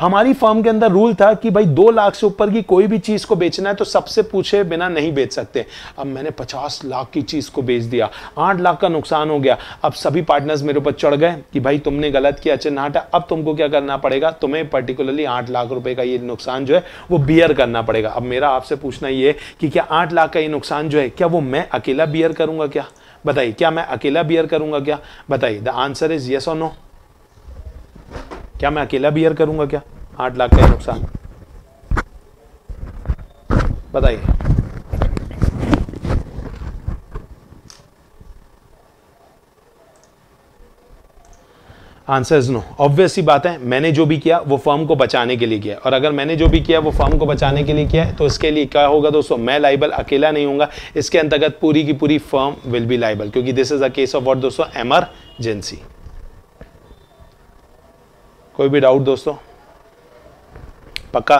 S1: हमारी फर्म के अंदर रूल था कि भाई दो लाख से ऊपर की कोई भी चीज़ को बेचना है तो सबसे पूछे बिना नहीं बेच सकते अब मैंने पचास लाख की चीज़ को बेच दिया आठ लाख का नुकसान हो गया अब सभी पार्टनर्स मेरे ऊपर चढ़ गए कि भाई तुमने गलत किया अच्छे नाटा अब तुमको क्या करना पड़ेगा तुम्हें पर्टिकुलरली आठ लाख रुपए का ये नुकसान जो है वो बियर करना पड़ेगा अब मेरा आपसे पूछना ये कि क्या आठ लाख का ये नुकसान जो है क्या वो मैं अकेला बियर करूंगा क्या बताइए क्या मैं अकेला बियर करूंगा क्या बताइए द आंसर इज यस और नो क्या मैं अकेला बियर करूंगा क्या आठ लाख का नुकसान बताइए आंसर इज नो ऑब्वियस ही बात है मैंने जो भी किया वो फर्म को बचाने के लिए किया और अगर मैंने जो भी किया वो फर्म को बचाने के लिए किया है तो इसके लिए क्या होगा दोस्तों मैं लाइबल अकेला नहीं हूँ इसके अंतर्गत पूरी की पूरी फर्म विल बी लाइबल क्योंकि this is a case of what दोस्तों एमरजेंसी कोई भी डाउट दोस्तों पक्का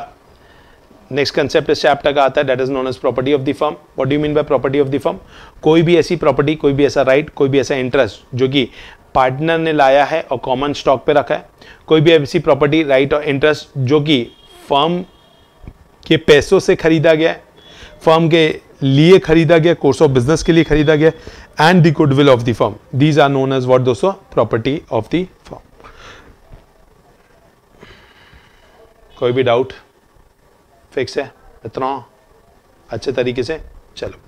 S1: नेक्स्ट कंसेप्ट इस चैप्टर का आता है that is known as property of the firm what do mean by property of the firm कोई भी ऐसी प्रॉपर्टी कोई भी ऐसा राइट right, कोई भी ऐसा इंटरेस्ट जो कि पार्टनर ने लाया है और कॉमन स्टॉक पे रखा है कोई भी ऐसी प्रॉपर्टी राइट और इंटरेस्ट जो कि फर्म के पैसों से खरीदा गया है फर्म के लिए खरीदा गया कोर्स ऑफ बिजनेस के लिए खरीदा गया and the goodwill of the firm these are known as what दोस्तों प्रॉपर्टी ऑफ द फर्म कोई भी डाउट फिक्स है इतना अच्छे तरीके से चलो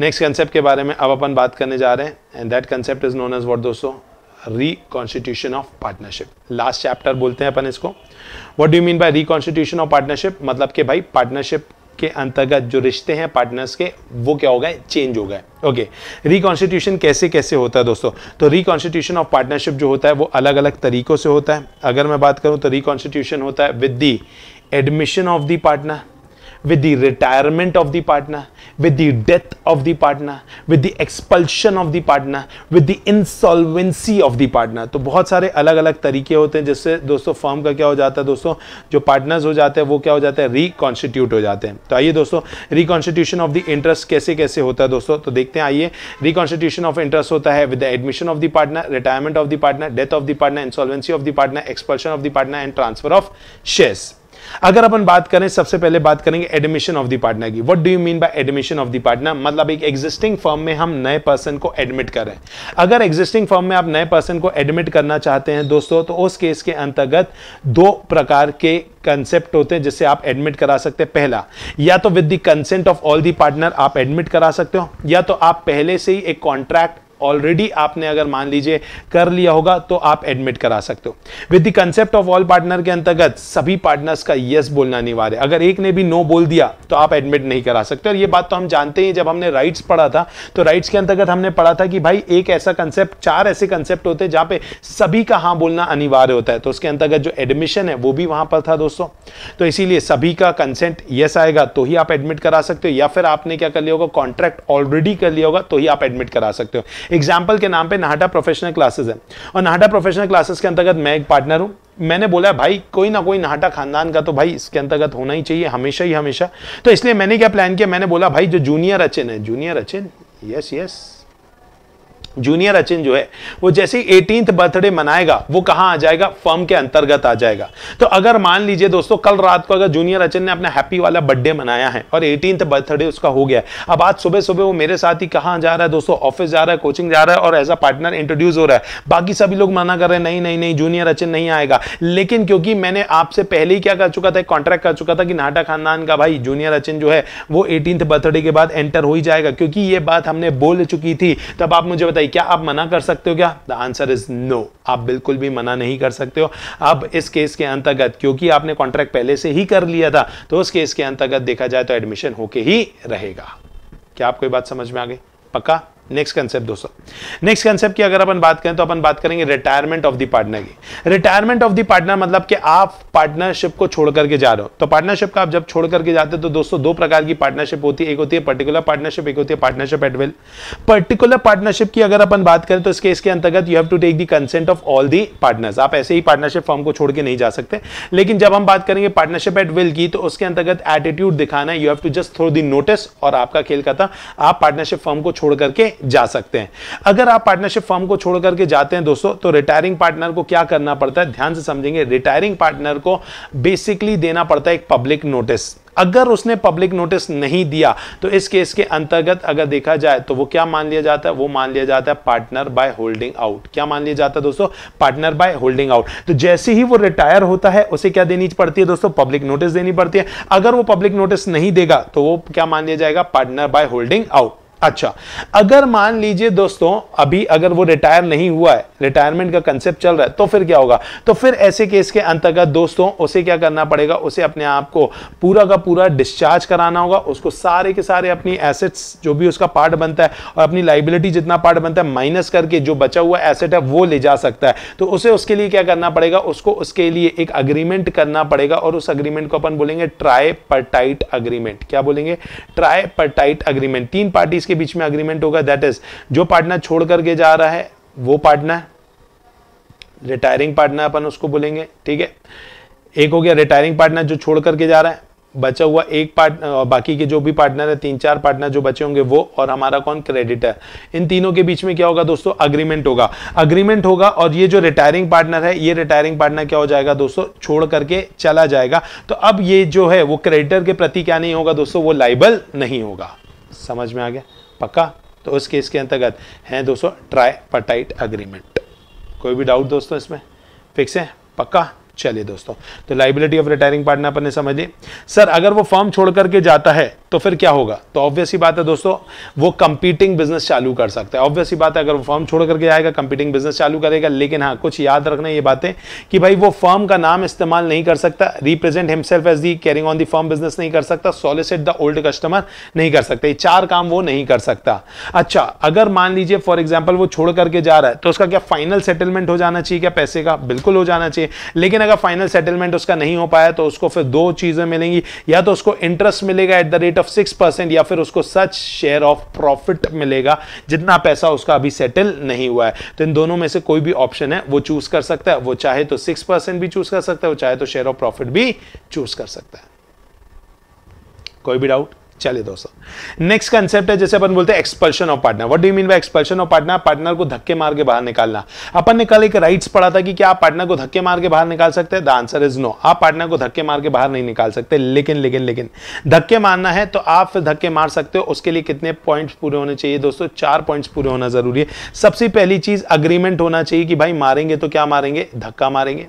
S1: नेक्स्ट कंसेप्ट के बारे में अब अपन बात करने जा रहे हैं and that concept is known as what दोस्तों reconstitution of partnership last chapter बोलते हैं अपन इसको what do mean by reconstitution of partnership मतलब कि भाई पार्टनरशिप के अंतर्गत जो रिश्ते हैं पार्टनर्स के वो क्या हो गए चेंज हो गए ओके रिकॉन्स्टिट्यूशन कैसे कैसे होता है दोस्तों तो रिकॉन्स्टिट्यूशन ऑफ पार्टनरशिप जो होता है वो अलग अलग तरीकों से होता है अगर मैं बात करूँ तो रिकॉन्स्टिट्यूशन होता है with the admission of the partner with the retirement of the partner, with the death of the partner, with the expulsion of the partner, with the insolvency of the partner. तो बहुत सारे अलग अलग तरीके होते हैं जिससे दोस्तों फर्म का क्या हो जाता है दोस्तों जो पार्टनर्स हो जाते हैं वो क्या हो जाते हैं रिकॉन्स्टिट्यूट हो जाते हैं तो आइए दोस्तों रिकॉन्स्टिट्यूशन ऑफ द इंटरेस्ट कैसे कैसे होता है दोस्तों तो देखते हैं आइए रिकॉन्स्टिट्यूशन ऑफ इंटरेस्ट होता है with the admission of the partner retirement of the partner death of the partner insolvency of the partner expulsion of the partner and transfer of shares अगर अपन बात करें सबसे पहले बात करेंगे एडमिशन ऑफ द पार्टनर की what do you mean by admission of the partner मतलब एक एग्जिस्टिंग फर्म में हम नए पर्सन को एडमिट कर रहे हैं अगर एग्जिस्टिंग फर्म में आप नए पर्सन को एडमिट करना चाहते हैं दोस्तों तो उस केस के अंतर्गत दो प्रकार के कंसेप्ट होते हैं जिससे आप एडमिट करा सकते हैं पहला या तो with the consent of all the partner आप एडमिट करा सकते हो या तो आप पहले से ही एक कॉन्ट्रैक्ट ऑलरेडी आपने अगर मान लीजिए कर लिया होगा तो आप एडमिट करा सकते हो with the concept of all partner के अंतर्गत सभी पार्टनर्स का यस बोलना अनिवार्य अगर एक ने भी नो बोल दिया तो आप एडमिट नहीं करा सकते और ये बात तो हम जानते ही जब हमने राइट्स पढ़ा था तो राइट्स के अंतर्गत हमने पढ़ा था कि भाई एक ऐसा कंसेप्ट चार ऐसे कंसेप्ट होते हैं जहां पे सभी का हाँ बोलना अनिवार्य होता है तो उसके अंतर्गत जो एडमिशन है वो भी वहां पर था दोस्तों तो इसीलिए सभी का कंसेंट यस आएगा तो ही आप एडमिट करा सकते हो या फिर आपने क्या कर लिया होगा कॉन्ट्रैक्ट ऑलरेडी कर लिया होगा तो ही आप एडमिट करा सकते हो एग्जाम्पल के नाम पे नाहटा प्रोफेशनल क्लासेस है और नाहटा प्रोफेशनल क्लासेस के अंतर्गत मैं एक पार्टनर हूँ मैंने बोला भाई कोई ना कोई नाहटा खानदान का तो भाई इसके अंतर्गत होना ही चाहिए हमेशा ही हमेशा तो इसलिए मैंने क्या प्लान किया मैंने बोला भाई जो जूनियर अचिन है junior Achin yes yes junior Achin जो है वो जैसे ही एटीनथ बर्थडे मनाएगा वो कहां आ जाएगा फर्म के अंतर्गत आ जाएगा तो अगर मान लीजिए दोस्तों कल रात को अगर जूनियर अचिन ने अपना हैप्पी वाला बर्थडे मनाया है और एटीनथ बर्थडे उसका हो गया अब आज सुबह सुबह वो मेरे साथ ही कहां जा रहा है दोस्तों ऑफिस जा रहा है कोचिंग जा रहा है और एज अ पार्टनर इंट्रोड्यूस हो रहा है बाकी सभी लोग मना कर रहे हैं नहीं नहीं नहीं जूनियर अचिन नहीं आएगा लेकिन क्योंकि मैंने आपसे पहले ही क्या कर चुका था कॉन्ट्रैक्ट कर चुका था कि नाटा खानदान का भाई जूनियर अचिन जो है वो एटीन बर्थडे के बाद एंटर हो ही जाएगा क्योंकि ये बात हमने बोल चुकी थी तब आप मुझे बताइए गई क्या आप मना कर सकते हो क्या द आंसर इज नो आप बिल्कुल भी मना नहीं कर सकते हो अब इस केस के अंतर्गत क्योंकि आपने कॉन्ट्रैक्ट पहले से ही कर लिया था तो उस केस के अंतर्गत देखा जाए तो एडमिशन होके ही रहेगा क्या आपको बात समझ में आ गई पक्का नेक्स्ट कंसेप्ट दोस्तों नेक्स्ट कंसेप्ट की अगर अपन बात करें तो अपन बात करेंगे रिटायरमेंट ऑफ द पार्टनर की रिटायरमेंट ऑफ द पार्टनर मतलब कि आप पार्टनरशिप को छोड़ करके जा रहे हो तो पार्टनरशिप का आप जब छोड़ करके जाते हो तो दोस्तों दो प्रकार की पार्टनरशिप होती है एक होती है पर्टिकुलर पार्टनरशिप एक होती है पार्टनरशिप एट पर्टिकुलर पार्टनरशिप की अगर अपन बात करें तो इसके इसके अंतर्गत you have to take the consent of all the partners आप ऐसे ही पार्टनरशिप फॉर्म को छोड़ के नहीं जा सकते लेकिन जब हम बात करेंगे पार्टनरशिप एट विल की तो उसके अंतर्गत एटीट्यूड दिखाना है you have to just throw the notice और आपका खेल का था आप पार्टनरशिप फॉर्म को छोड़ करके जा सकते हैं अगर आप पार्टनरशिप फॉर्म को छोड़ करके जाते हैं दोस्तों तो रिटायरिंग पार्टनर को क्या करना पड़ता है ध्यान से समझेंगे रिटायरिंग पार्टनर को बेसिकली देना पड़ता है एक पब्लिक नोटिस अगर उसने पब्लिक नोटिस नहीं दिया तो इस केस के अंतर्गत अगर देखा जाए तो वो क्या मान लिया जाता है वो मान लिया जाता है पार्टनर बाय होल्डिंग आउट क्या मान लिया जाता है दोस्तों पार्टनर बाय होल्डिंग आउट तो जैसे ही वो रिटायर होता है उसे क्या देनी पड़ती है दोस्तों पब्लिक नोटिस देनी पड़ती है अगर वो पब्लिक नोटिस नहीं देगा तो वो क्या मान लिया जाएगा पार्टनर बाय होल्डिंग आउट अच्छा अगर मान लीजिए दोस्तों अभी अगर वो रिटायर नहीं हुआ है रिटायरमेंट का कंसेप्ट चल रहा है तो फिर क्या होगा तो फिर ऐसे केस के अंतर्गत दोस्तों उसे क्या करना पड़ेगा उसे अपने आप को पूरा का पूरा डिस्चार्ज कराना होगा उसको सारे के सारे अपनी एसेट्स जो भी उसका पार्ट बनता है और अपनी लाइबिलिटी जितना पार्ट बनता है माइनस करके जो बचा हुआ एसेट है वो ले जा सकता है तो उसे उसके लिए क्या करना पड़ेगा उसको उसके लिए एक अग्रीमेंट करना पड़ेगा और उस अग्रीमेंट को अपन बोलेंगे ट्राई अग्रीमेंट क्या बोलेंगे ट्राई अग्रीमेंट तीन पार्टीज के बीच में अग्रीमेंट होगा दैट इज जो पार्टनर छोड़ करके जा रहा है वो पार्टनर रिटायरिंग पार्टनर अपन उसको बोलेंगे ठीक है एक हो गया रिटायरिंग पार्टनर जो छोड़ करके जा रहा है बचा हुआ एक पार्टनर बाकी के जो भी पार्टनर है तीन चार पार्टनर जो बचे होंगे वो और हमारा कौन क्रेडिट है इन तीनों के बीच में क्या होगा दोस्तों अग्रीमेंट होगा अग्रीमेंट होगा और ये जो रिटायरिंग पार्टनर है ये रिटायरिंग पार्टनर क्या हो जाएगा दोस्तों छोड़ करके चला जाएगा तो अब ये जो है वो क्रेडिटर के प्रति क्या नहीं होगा दोस्तों वो लाइबल नहीं होगा समझ में आ गया पक्का तो उस केस के अंतर्गत हैं दोस्तों ट्राईपटाइट अग्रीमेंट कोई भी डाउट दोस्तों इसमें फिक्स है पक्का चलिए दोस्तों तो लाइबिलिटी ऑफ रिटायरिंग पार्टनर अपन ने समझ ली सर अगर वो फॉर्म छोड़ करके जाता है तो फिर क्या होगा तो ऑब्वियस ही बात है दोस्तों वो कंपीटिंग बिजनेस चालू कर सकता है ऑब्वियस ही बात है अगर वो फर्म छोड़ करके आएगा कंपीटिंग बिजनेस चालू करेगा लेकिन हाँ कुछ याद रखना ये बातें कि भाई वो फर्म का नाम इस्तेमाल नहीं कर सकता represent himself as the carrying on the firm business नहीं कर सकता सॉलिसिट द ओल्ड कस्टमर नहीं कर सकता ये चार काम वो नहीं कर सकता अच्छा अगर मान लीजिए फॉर एग्जाम्पल वो छोड़ करके जा रहा है तो उसका क्या फाइनल सेटलमेंट हो जाना चाहिए क्या पैसे का बिल्कुल हो जाना चाहिए लेकिन अगर फाइनल सेटलमेंट उसका नहीं हो पाया तो उसको फिर दो चीज़ें मिलेंगी या तो उसको इंटरेस्ट मिलेगा at the rate rate of six percent या फिर उसको सच शेयर ऑफ प्रॉफिट मिलेगा जितना पैसा उसका अभी सेटल नहीं हुआ है तो इन दोनों में से कोई भी ऑप्शन है वो चूज कर सकता है वो चाहे तो सिक्स परसेंट भी चूज कर सकता है वो चाहे तो शेयर ऑफ प्रॉफिट भी चूज कर सकता है कोई भी डाउट चलिए दोस्तों नेक्स्ट कंसेप्ट है जैसे अपन बोलते हैं expulsion of partner what do mean by expulsion of partner partner को धक्के मार के बाहर निकालना अपन ने कल एक राइट्स पढ़ा था कि क्या आप पार्टनर को धक्के मार के बाहर निकाल सकते हैं द आंसर इज नो आप पार्टनर को धक्के मार के बाहर नहीं निकाल सकते लेकिन लेकिन लेकिन धक्के मारना है तो आप फिर धक्के मार सकते हो उसके लिए कितने पॉइंट पूरे होने चाहिए दोस्तों चार पॉइंट पूरे होना जरूरी है सबसे पहली चीज अग्रीमेंट होना चाहिए कि भाई मारेंगे तो क्या मारेंगे धक्का मारेंगे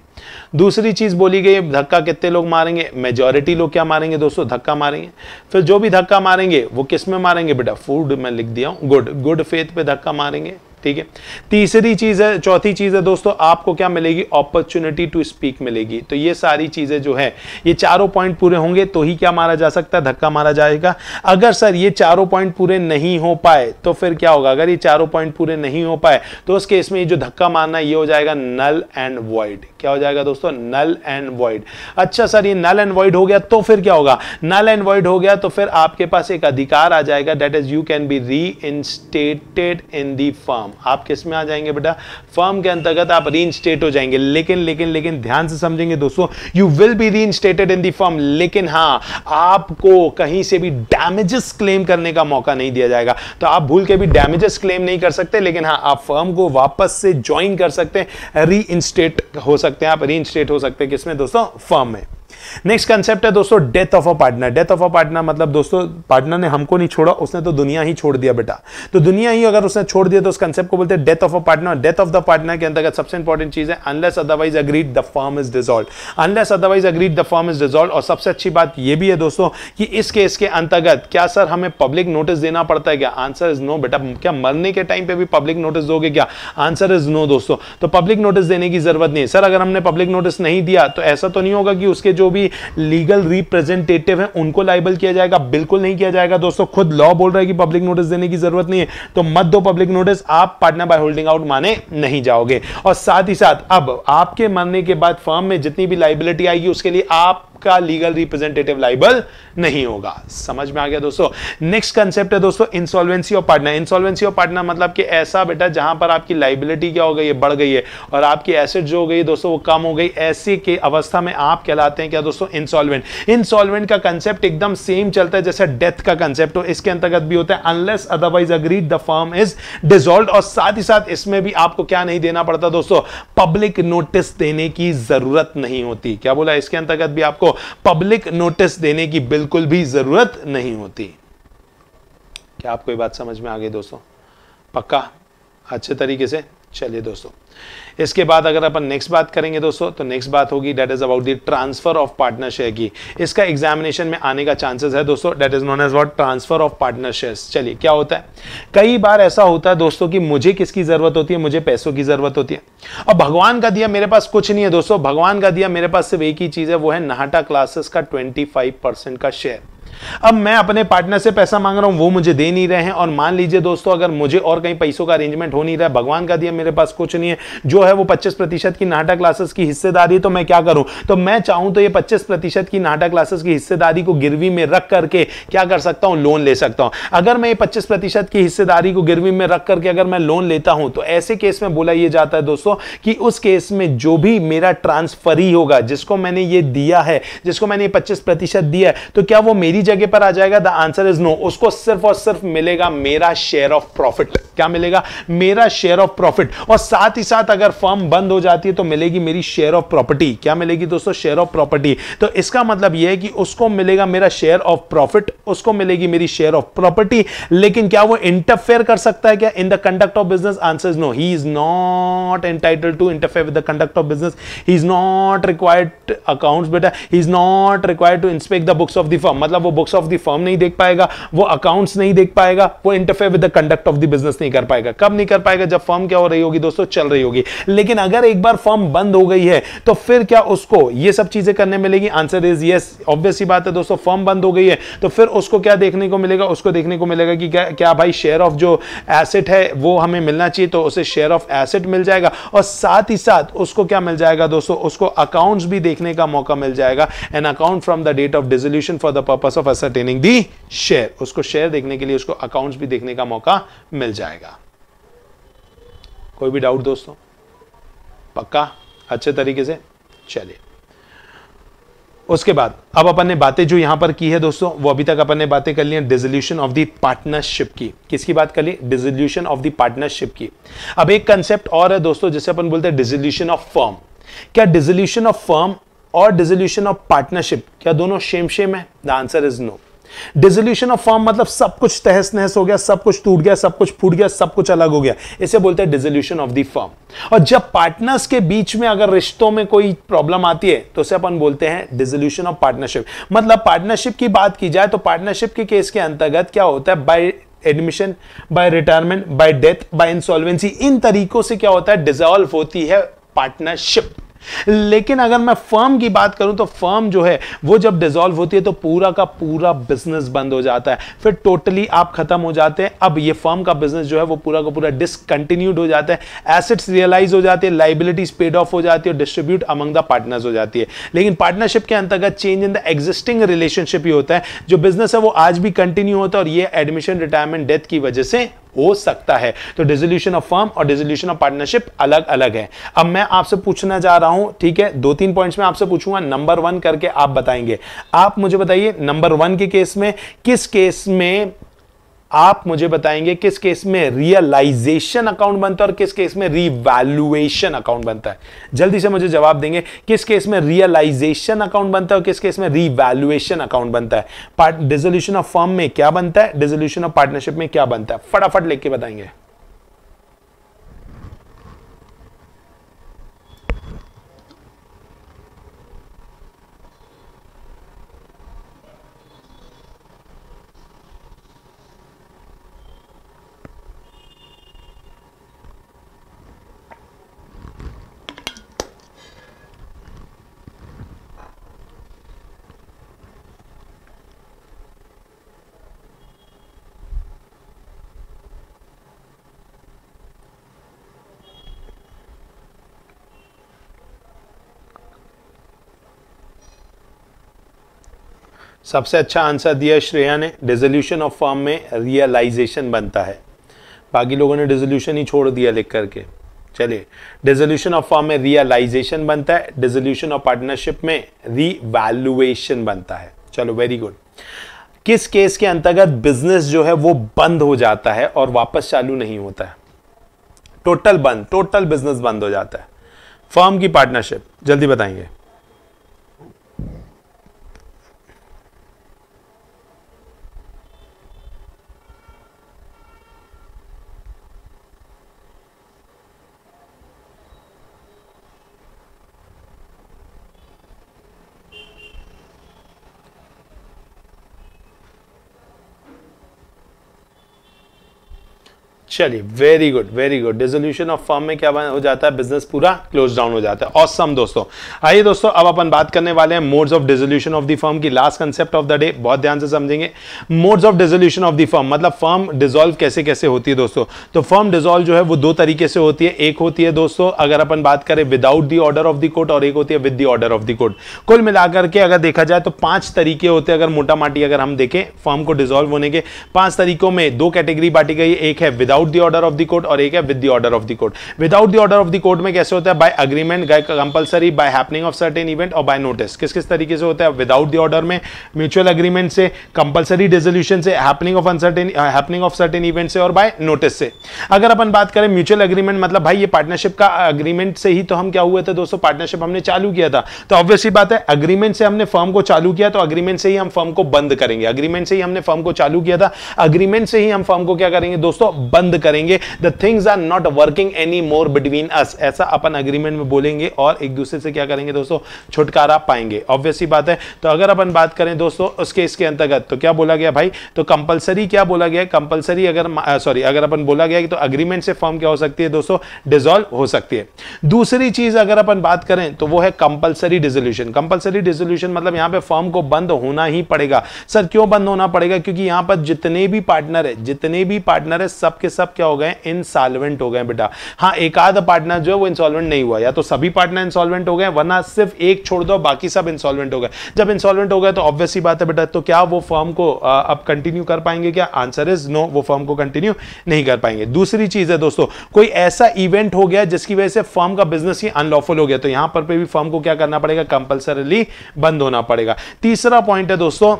S1: दूसरी चीज बोली गई धक्का कितने लोग मारेंगे मेजोरिटी लोग क्या मारेंगे दोस्तों धक्का मारेंगे फिर जो भी धक्का मारेंगे वो किस में मारेंगे बेटा फूड में लिख दिया हूं गुड गुड फेथ पे धक्का मारेंगे ठीक है तीसरी चीज है चौथी चीज है दोस्तों आपको क्या मिलेगी अपॉर्चुनिटी टू स्पीक मिलेगी तो ये सारी चीजें जो है ये चारों पॉइंट पूरे होंगे तो ही क्या मारा जा सकता है धक्का मारा जाएगा अगर सर ये चारों पॉइंट पूरे नहीं हो पाए तो फिर क्या होगा अगर ये चारों पॉइंट पूरे नहीं हो पाए तो उस केस में जो धक्का मारना ये हो जाएगा नल एंड वॉइड क्या हो जाएगा दोस्तों नल एंड वॉइड अच्छा सर ये नल एंड वॉइड हो गया तो फिर क्या होगा नल एंड वॉइड हो गया तो फिर आपके पास एक अधिकार आ जाएगा that is you can be re in the form firm आप किस में आ जाएंगे बेटा फर्म के अंतर्गत आप री इंस्टेट हो जाएंगे लेकिन लेकिन लेकिन ध्यान से समझेंगे दोस्तों यू विल बी री इंस्टेटेड इन दी फर्म लेकिन हाँ आपको कहीं से भी डैमेजेस क्लेम करने का मौका नहीं दिया जाएगा तो आप भूल के भी डैमेजेस क्लेम नहीं कर सकते लेकिन हाँ आप फर्म को वापस से ज्वाइन कर सकते हैं री हो सकते हैं आप री हो सकते हैं किसमें दोस्तों फर्म में नेक्स्ट कंसेप्ट है दोस्तों death of a partner death of a partner मतलब दोस्तों पार्टनर ने हमको नहीं छोड़ा उसने तो दुनिया ही छोड़ दिया बेटा तो दुनिया ही अगर उसने छोड़ दिया तो उस कंसेप्ट को बोलते हैं death of a partner death of the partner के अंतर्गत सबसे इंपॉर्टेंट चीज है unless otherwise agreed the firm is dissolve unless otherwise agreed the firm is dissolve और सबसे अच्छी बात यह भी है दोस्तों कि इस केस के अंतर्गत क्या सर हमें पब्लिक नोटिस देना पड़ता है क्या आंसर इज नो बेटा क्या मरने के टाइम पे भी पब्लिक नोटिस दोगे क्या आंसर इज नो दोस्तों तो पब्लिक नोटिस देने की जरूरत नहीं है सर अगर हमने पब्लिक नोटिस नहीं दिया तो ऐसा तो नहीं होगा कि उसके जो भी भी लीगल रिप्रेजेंटेटिव हैं उनको लाइबल किया जाएगा बिल्कुल नहीं किया जाएगा दोस्तों खुद लॉ बोल रहा है कि पब्लिक नोटिस देने की जरूरत नहीं है तो मत दो पब्लिक नोटिस आप पार्टनर बाय होल्डिंग आउट माने नहीं जाओगे और साथ ही साथ अब आपके मानने के बाद फर्म में जितनी भी लाइबिलिटी आएगी उसके लिए आप का लीगल रिप्रेजेंटेटिव लाइबल नहीं होगा समझ में आ गया दोस्तों नेक्स्ट कंसेप्ट है दोस्तों insolvency of partner insolvency of partner मतलब कि ऐसा बेटा जहां पर आपकी लाइबिलिटी क्या हो गई है बढ़ गई है और आपकी एसेट जो हो गई दोस्तों वो कम हो गई ऐसी के अवस्था में आप कहलाते हैं क्या दोस्तों इंसॉल्वेंट इंसॉल्वेंट का कंसेप्ट एकदम सेम चलता है जैसे डेथ का कंसेप्ट हो इसके अंतर्गत भी होता है unless otherwise agree the firm is dissolve और साथ ही साथ इसमें भी आपको क्या नहीं देना पड़ता दोस्तों पब्लिक नोटिस देने की जरूरत नहीं होती क्या बोला इसके अंतर्गत भी आपको पब्लिक नोटिस देने की बिल्कुल भी जरूरत नहीं होती क्या आपको ये बात समझ में आ गई दोस्तों पक्का अच्छे तरीके से चलिए दोस्तों इसके बाद अगर अपन नेक्स्ट बात करेंगे दोस्तों तो नेक्स्ट बात होगी that is about the transfer of partner share की इसका एग्जामिनेशन में आने का चांसेस है दोस्तों that is known as what transfer of partner share चलिए क्या होता है कई बार ऐसा होता है दोस्तों कि मुझे किसकी जरूरत होती है मुझे पैसों की जरूरत होती है अब भगवान का दिया मेरे पास कुछ नहीं है दोस्तों भगवान का दिया मेरे पास सिर्फ एक ही चीज है वो है नहाटा क्लासेस का ट्वेंटी का शेयर अब मैं अपने पार्टनर से पैसा मांग रहा हूं वो मुझे दे नहीं रहे हैं और मान लीजिए दोस्तों अगर मुझे और कहीं पैसों का अरेंजमेंट हो नहीं रहा है भगवान का दिया मेरे पास कुछ नहीं है जो है वो पच्चीस प्रतिशत की नाटा क्लासेस की हिस्सेदारी तो मैं क्या करूं तो मैं चाहूं तो ये पच्चीस प्रतिशत की नाटा क्लासेस की हिस्सेदारी को गिरवी में रख करके क्या कर सकता हूं लोन ले सकता हूं अगर मैं ये पच्चीस प्रतिशत की हिस्सेदारी को गिरवी में रख करके अगर मैं लोन लेता हूं तो ऐसे केस में बोला यह जाता है दोस्तों कि उस केस में जो भी मेरा ट्रांसफर ही होगा जिसको मैंने ये दिया है जिसको मैंने पच्चीस प्रतिशत दिया है तो क्या वो मेरी जगह पर आ जाएगा द आंसर इज नो उसको सिर्फ और सिर्फ मिलेगा मेरा शेयर ऑफ प्रॉफिट क्या मिलेगा मेरा शेयर ऑफ प्रॉफिट और साथ ही साथ अगर फर्म बंद हो जाती है तो मिलेगी मेरी शेयर ऑफ प्रॉपर्टी क्या मिलेगी दोस्तों शेयर ऑफ प्रॉपर्टी तो इसका मतलब यह है कि उसको मिलेगा मेरा शेयर ऑफ प्रॉफिट उसको मिलेगी मेरी शेयर ऑफ प्रॉपर्टी लेकिन क्या वो इंटरफेयर कर सकता है क्या in the conduct of business answer is no he is not entitle to interfere with the conduct of business he is not required accounts बेटा he is not required to inspect the books of the firm मतलब वो books of the firm नहीं देख पाएगा वो accounts नहीं देख पाएगा वो interfere with the conduct of the business नहीं कर पाएगा कब नहीं कर पाएगा जब फर्म क्या हो रही होगी दोस्तों चल रही होगी लेकिन अगर एक बार फर्म बंद हो गई है तो फिर क्या उसको ये सब चीजें करने मिलेगी आंसर इज यस ऑब्वियस बात है दोस्तों फर्म बंद हो गई है तो फिर उसको क्या देखने को मिलेगा उसको देखने को मिलेगा कि क्या, भाई शेयर ऑफ जो एसेट है वो हमें मिलना चाहिए तो उसे शेयर ऑफ एसेट मिल जाएगा और साथ ही साथ उसको क्या मिल जाएगा दोस्तों उसको अकाउंट्स भी देखने का मौका मिल जाएगा an account from the date of dissolution for the purpose of of ascertaining the share उसको शेयर देखने के लिए उसको अकाउंट्स भी देखने का मौका मिल जाएगा कोई भी डाउट दोस्तों पक्का अच्छे तरीके से चलिए उसके बाद अब अपन ने बातें जो यहां पर की है दोस्तों वो अभी तक अपन ने बातें कर ली है डिजोल्यूशन ऑफ दी पार्टनरशिप की किसकी बात कर ली डिजोल्यूशन ऑफ दी पार्टनरशिप की अब एक कंसेप्ट और है दोस्तों जिसे अपन बोलते हैं डिजोल्यूशन ऑफ फर्म क्या डिजोल्यूशन ऑफ फर्म और डिजोल्यूशन ऑफ पार्टनरशिप क्या दोनों शेम शेम है the answer is no dissolution of firm मतलब सब कुछ तहस नहस हो गया सब कुछ टूट गया सब कुछ फूट गया सब कुछ अलग हो गया इसे बोलते हैं डिजोल्यूशन ऑफ द फॉर्म और जब पार्टनर्स के बीच में अगर रिश्तों में कोई प्रॉब्लम आती है तो उसे अपन बोलते हैं डिजोल्यूशन ऑफ पार्टनरशिप मतलब पार्टनरशिप की बात की जाए तो पार्टनरशिप के केस के अंतर्गत क्या होता है by admission by retirement by death by insolvency इन तरीकों से क्या होता है डिजॉल्व होती है पार्टनरशिप लेकिन अगर मैं फर्म की बात करूं तो फर्म जो है वो जब डिजोल्व होती है तो पूरा का पूरा बिजनेस बंद हो जाता है फिर टोटली आप खत्म हो जाते हैं अब ये फर्म का बिजनेस जो है वो पूरा का पूरा डिसकंटिन्यूड हो जाता है एसेट्स रियलाइज हो जाते हैं लाइबिलिटीज पेड ऑफ हो जाती है और डिस्ट्रीब्यूट अमंग द पार्टनर्स हो जाती है लेकिन पार्टनरशिप के अंतर्गत change in the existing relationship ही होता है जो बिजनेस है वो आज भी कंटिन्यू होता है और ये एडमिशन रिटायरमेंट डेथ की वजह से हो सकता है तो डिजोल्यूशन ऑफ फर्म और डिजोल्यूशन ऑफ पार्टनरशिप अलग अलग है अब मैं आपसे पूछना चाह रहा हूं हूं ठीक है दो तीन पॉइंट्स में आपसे पूछूंगा नंबर वन करके आप बताएंगे आप मुझे बताइए नंबर वन के केस में किस केस में आप मुझे बताएंगे किस केस में रियलाइजेशन अकाउंट बनता है और किस केस में रिवैल्युएशन अकाउंट बनता है जल्दी से मुझे जवाब देंगे किस केस में रियलाइजेशन अकाउंट बनता है और किस केस में रिवैल्युएशन अकाउंट बनता है पार्ट डिजोल्यूशन ऑफ फर्म में क्या बनता है डिजोल्यूशन ऑफ पार्टनरशिप में क्या बनता है फटाफट लेके बताएंगे सबसे अच्छा आंसर दिया श्रेया ने डिजोल्यूशन ऑफ फॉर्म में रियलाइजेशन बनता है बाकी लोगों ने डिजोल्यूशन ही छोड़ दिया लिख करके चलिए डिजोल्यूशन ऑफ फॉर्म में रियलाइजेशन बनता है डिजोल्यूशन ऑफ पार्टनरशिप में रीवैल्यूएशन बनता है चलो वेरी गुड किस केस के अंतर्गत बिजनेस जो है वो बंद हो जाता है और वापस चालू नहीं होता है टोटल बंद टोटल बिजनेस बंद हो जाता है फर्म की पार्टनरशिप जल्दी बताएंगे चलिए very good very good dissolution of firm में क्या हो जाता है बिजनेस पूरा क्लोज डाउन हो जाता है ऑसम awesome दोस्तों आइए दोस्तों अब अपन बात करने वाले हैं modes of dissolution of the firm की last concept of the day बहुत ध्यान से समझेंगे modes of dissolution of the firm मतलब फॉर्म डिजोल्व कैसे कैसे होती है दोस्तों तो फॉर्म डिजोल्व जो है वो दो तरीके से होती है एक होती है दोस्तों अगर अपन बात करें without the order of the court और एक होती है with the order of the court कुल मिलाकर के अगर देखा जाए तो पांच तरीके होते हैं अगर मोटा माटी अगर हम देखें फॉर्म को डिजोल्व होने के पांच तरीकों में दो कैटेगरी बांटी गई एक है without without the order of the court और एक है with the order of the court without the order of the court में कैसे होता है by agreement compulsory by happening of certain event और बाय नोटिस किस किस तरीके से होता है विदाउट द ऑर्डर में म्यूचुअल अग्रीमेंट से कंपलसरी रेजोल्यूशन से happening of uncertain happening of certain event से और बाय नोटिस से अगर अपन बात करें म्यूचुअल अग्रीमेंट मतलब भाई ये पार्टनरशिप का अग्रीमेंट से ही तो हम क्या हुए थे दोस्तों पार्टनरशिप हमने चालू किया था तो ऑब्वियसली बात है अग्रीमेंट से हमने फर्म को चालू किया तो अग्रीमेंट से ही हम फर्म को बंद करेंगे अग्रीमेंट से ही हमने फर्म को चालू किया था अग्रीमेंट से ही हम फर्म को क्या करेंगे दोस्तों बंद बंद करेंगे the things are not working any more between us ऐसा अपन अग्रीमेंट में बोलेंगे और एक दूसरे से क्या करेंगे दोस्तों छुटकारा पाएंगे ऑब्वियसली बात है तो अगर अपन बात करें दोस्तों उसके इसके अंतर्गत तो क्या बोला गया भाई तो कंपलसरी क्या बोला गया कंपलसरी अगर सॉरी अगर अपन बोला गया कि तो अग्रीमेंट से फॉर्म क्या हो सकती है दोस्तों डिजोल्व हो सकती है दूसरी चीज अगर अपन बात करें तो वो है कंपलसरी डिजोल्यूशन कंपलसरी डिजोल्यूशन मतलब यहां पे फॉर्म को बंद होना ही पड़ेगा सर क्यों बंद होना पड़ेगा क्योंकि यहां पर जितने भी पार्टनर है जितने भी पार्टनर है सबके सब क्या हो गए इनसॉल्वेंट हो गए बेटा हाँ एक आध पार्टनर जो है वो इंसॉल्वेंट नहीं हुआ या तो सभी पार्टनर इंसॉल्वेंट हो गए वरना सिर्फ एक छोड़ दो बाकी सब इंसॉल्वेंट हो गए जब इंसॉल्वेंट हो गए तो ऑब्वियसली बात है बेटा तो क्या वो फॉर्म को अब कंटिन्यू कर पाएंगे क्या आंसर इज नो वो फॉर्म को कंटिन्यू नहीं कर पाएंगे दूसरी चीज है दोस्तों कोई ऐसा इवेंट हो गया जिसकी वजह से फॉर्म का बिजनेस ही अनलॉफुल हो गया तो यहां पर भी फॉर्म को क्या करना पड़ेगा कंपल्सरली बंद होना पड़ेगा तीसरा पॉइंट है दोस्तों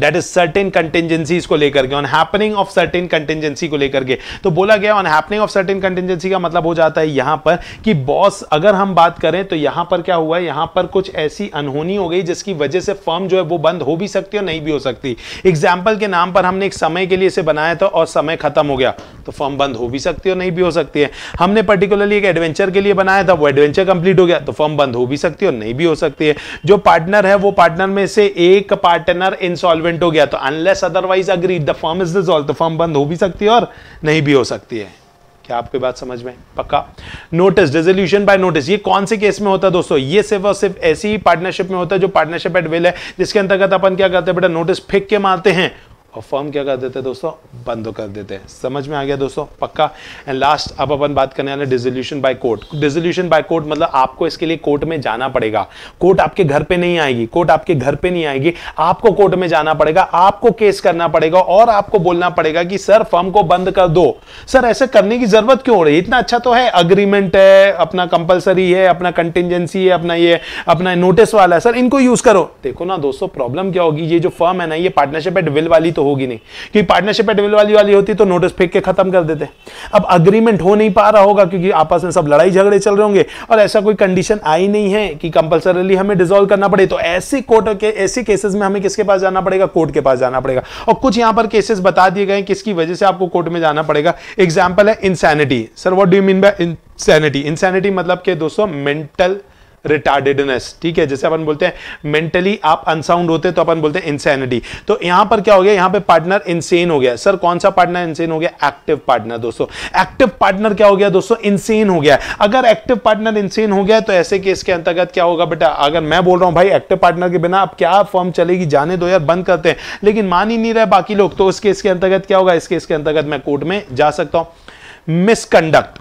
S1: दैट इज सर्टेन कंटेंजेंसीज को लेकर के on happening of certain contingency को लेकर के तो बोला गया on happening of certain contingency का मतलब हो जाता है यहां पर कि बॉस अगर हम बात करें तो यहां पर क्या हुआ है यहां पर कुछ ऐसी अनहोनी हो गई जिसकी वजह से फर्म जो है वो बंद हो भी सकती है और नहीं भी हो सकती एग्जाम्पल के नाम पर हमने एक समय के लिए इसे बनाया था और समय खत्म हो गया तो फर्म बंद हो भी सकती है नहीं भी हो सकती है हमने पर्टिकुलरली एक एडवेंचर के लिए बनाया था वो एडवेंचर कंप्लीट हो गया तो फर्म बंद हो भी सकती है और नहीं भी हो सकती है जो पार्टनर है वो पार्टनर में से एक पार्टनर इंसॉल्व इंसॉल्वेंट हो गया तो unless otherwise agree the firm is dissolve तो फॉर्म बंद हो भी सकती है और नहीं भी हो सकती है क्या आपकी बात समझ में पक्का नोटिस रेजोल्यूशन बाय नोटिस ये कौन से केस में होता है दोस्तों ये सिर्फ और सिर्फ ऐसी ही पार्टनरशिप में होता है जो पार्टनरशिप एट विल है जिसके अंतर्गत अपन क्या करते हैं बेटा नोटिस फेंक के मारते हैं और फॉर्म क्या कर देते हैं दोस्तों बंद कर देते हैं समझ में आ गया दोस्तों पक्का एंड लास्ट अब अपन बात करने वाले dissolution by court dissolution by court मतलब आपको इसके लिए कोर्ट में जाना पड़ेगा कोर्ट आपके घर पे नहीं आएगी कोर्ट आपके घर पे नहीं आएगी आपको कोर्ट में जाना पड़ेगा आपको केस करना पड़ेगा और आपको बोलना पड़ेगा कि सर फॉर्म को बंद कर दो सर ऐसे करने की जरूरत क्यों हो रही है इतना अच्छा तो है अग्रीमेंट है अपना कंपल्सरी है अपना कंटिजेंसी है अपना ये अपना नोटिस वाला है सर इनको यूज करो देखो ना दोस्तों प्रॉब्लम क्या होगी ये जो फर्म है ना ये पार्टनरशिप एट विल वाली तो होगी नहीं क्योंकि पार्टनरशिप एडमिल वाली वाली होती तो नोटिस फेंक के खत्म कर देते अब अग्रीमेंट हो नहीं पा रहा होगा क्योंकि आपस में सब लड़ाई झगड़े चल रहे होंगे और ऐसा कोई कंडीशन आई नहीं है कि कंपल्सरली हमें डिजोल्व करना पड़े तो ऐसी कोर्ट के ऐसी केसेस में हमें किसके पास जाना पड़ेगा कोर्ट के पास जाना पड़ेगा और कुछ यहां पर केसेस बता दिए गए किसकी वजह से आपको कोर्ट में जाना पड़ेगा एग्जाम्पल है insanity sir what do mean by insanity insanity मतलब के दोस्तों मेंटल रिटार्डेडनेस ठीक है जैसे अपन बोलते हैं मेंटली आप अनसाउंड होते तो अपन बोलते हैं इंसैनिटी तो यहां पर क्या हो गया यहां पे पार्टनर इंसेन हो गया सर कौन सा पार्टनर इंसेन हो गया एक्टिव पार्टनर दोस्तों एक्टिव पार्टनर क्या हो गया दोस्तों इंसेन हो गया अगर एक्टिव पार्टनर इंसेन हो गया तो ऐसे केस के अंतर्गत क्या होगा बेटा अगर मैं बोल रहा हूं भाई एक्टिव पार्टनर के बिना अब क्या फॉर्म चलेगी जाने दो यार बंद करते हैं लेकिन मान ही नहीं रहे बाकी लोग तो उस केस के अंतर्गत क्या होगा इस केस के अंतर्गत मैं कोर्ट में जा सकता हूं मिसकंडक्ट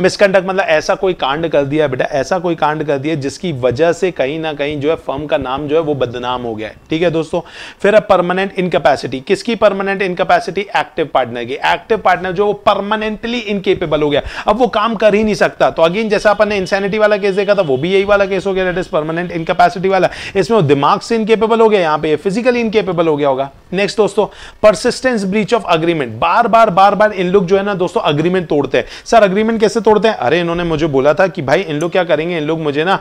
S1: मिसकंडक्ट मतलब ऐसा कोई कांड कर दिया बेटा ऐसा कोई कांड कर दिया जिसकी वजह से कहीं ना कहीं जो है फर्म का नाम जो है वो बदनाम हो गया है ठीक है दोस्तों फिर अब परमानेंट इनकैपेसिटी किसकी परमानेंट इनकैपेसिटी एक्टिव पार्टनर की एक्टिव पार्टनर जो वो परमानेंटली इनकेपेबल हो गया अब वो काम कर ही नहीं सकता तो अगेन जैसा अपन ने इंसैनिटी वाला केस देखा था वो भी यही वाला केस हो गया दैट इज परमानेंट इनकैपेसिटी वाला इसमें वो दिमाग से इनकेपेबल हो गया यहाँ पे फिजिकली इनकेपेबल हो गया होगा नेक्स्ट दोस्तों परसिस्टेंस ब्रीच ऑफ अग्रीमेंट बार बार बार बार इन लोग जो है ना दोस्तों अग्रीमेंट तोड़ते हैं सर अग्रीमेंट कैसे तोड़ते हैं अरे इन्होंने मुझे बोला था कि भाई इन लोग क्या करेंगे इन लोग मुझे ना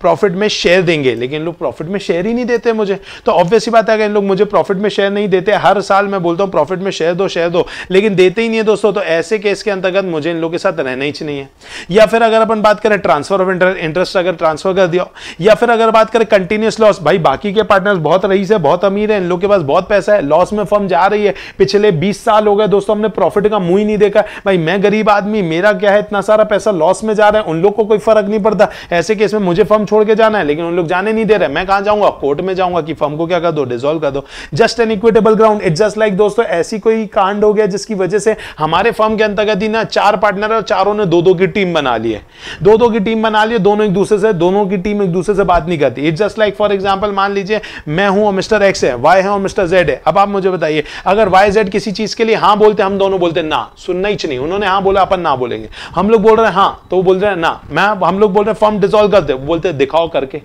S1: प्रॉफिट में शेयर देंगे लेकिन लोग प्रॉफिट में शेयर ही नहीं देते मुझे तो ऑब्वियस ही बात है अगर इन लोग मुझे प्रॉफिट में शेयर नहीं देते हर साल मैं बोलता हूँ प्रॉफिट में शेयर दो शेयर दो लेकिन देते ही नहीं है दोस्तों तो ऐसे केस के अंतर्गत मुझे इन लोग के साथ रहना ही नहीं है या फिर अगर अपन बात करें ट्रांसफर ऑफ इंटरेस्ट अगर ट्रांसफर कर दिया या फिर अगर बात करें कंटिन्यूस लॉस भाई बाकी के पार्टनर्स बहुत रईस है बहुत अमीर है इन लोग के पास बहुत पैसा है लॉस में फर्म जा रही है पिछले बीस साल हो गए दोस्तों हमने प्रॉफिट का मुंह ही नहीं देखा भाई मैं गरीब आदमी मेरा क्या है इतना सारा पैसा लॉस में जा रहा है उन लोग को कोई फर्क नहीं पड़ता ऐसे केस में मुझे फर्म छोड़ के जाना है लेकिन उन लोग जाने नहीं दे रहे मैं कहा जाऊंगा कोर्ट में जाऊंगा कि फर्म को क्या कर दो डिजोल्व कर दो just an equitable ground it just like दोस्तों ऐसी कोई कांड हो गया जिसकी वजह से हमारे फर्म के अंतर्गत ही ना चार पार्टनर और चारों ने दो दो की टीम बना ली है दो दो की टीम बना ली है दोनों एक दूसरे से दोनों की टीम एक दूसरे से बात नहीं करती it just like for example मान लीजिए मैं हूं और मिस्टर एक्स है वाई है और मिस्टर जेड है अब आप मुझे बताइए अगर वाई जेड किसी चीज के लिए हाँ बोलते हम दोनों बोलते ना सुनना ही नहीं उन्होंने हाँ बोला अपन ना बोलेंगे हम लोग बोल रहे हैं हाँ तो वो बोल रहे हैं ना मैं हम लोग बोल रहे हैं फॉर्म डिजोल्व कर दे बोलते दिखाओ करके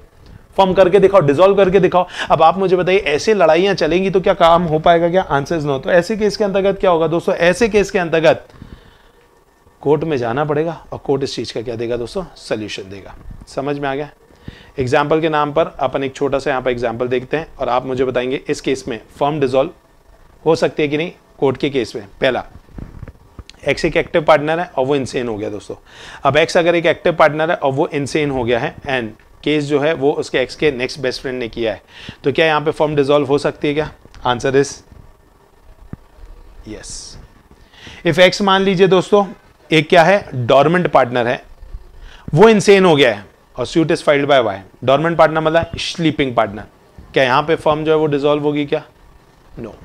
S1: फॉर्म करके दिखाओ डिजोल्व करके दिखाओ अब आप मुझे बताइए ऐसे लड़ाइयां चलेंगी तो क्या काम हो पाएगा क्या आंसर्स नो तो ऐसे केस के अंतर्गत क्या होगा दोस्तों ऐसे केस के अंतर्गत कोर्ट में जाना पड़ेगा और कोर्ट इस चीज़ का क्या देगा दोस्तों सोल्यूशन देगा समझ में आ गया एग्जाम्पल के नाम पर अपन एक छोटा सा यहाँ पर एग्जाम्पल देखते हैं और आप मुझे बताएंगे इस केस में फॉर्म डिजोल्व हो सकती है कि नहीं कोर्ट के केस में पहला एक्स एक एक्टिव पार्टनर है और वो इंसेन हो गया दोस्तों अब एक्स अगर एक एक्टिव पार्टनर है और वो इंसेन हो गया है एंड केस जो है वो उसके एक्स के नेक्स्ट बेस्ट फ्रेंड ने किया है तो क्या यहाँ पे फॉर्म डिजोल्व हो सकती है क्या answer is yes if X मान लीजिए दोस्तों एक क्या है डॉर्मेंट पार्टनर है वो इंसेन हो गया है और suit is filed by Y dormant partner मतलब स्लीपिंग पार्टनर क्या यहाँ पे फॉर्म जो है वो डिजोल्व होगी क्या नो no.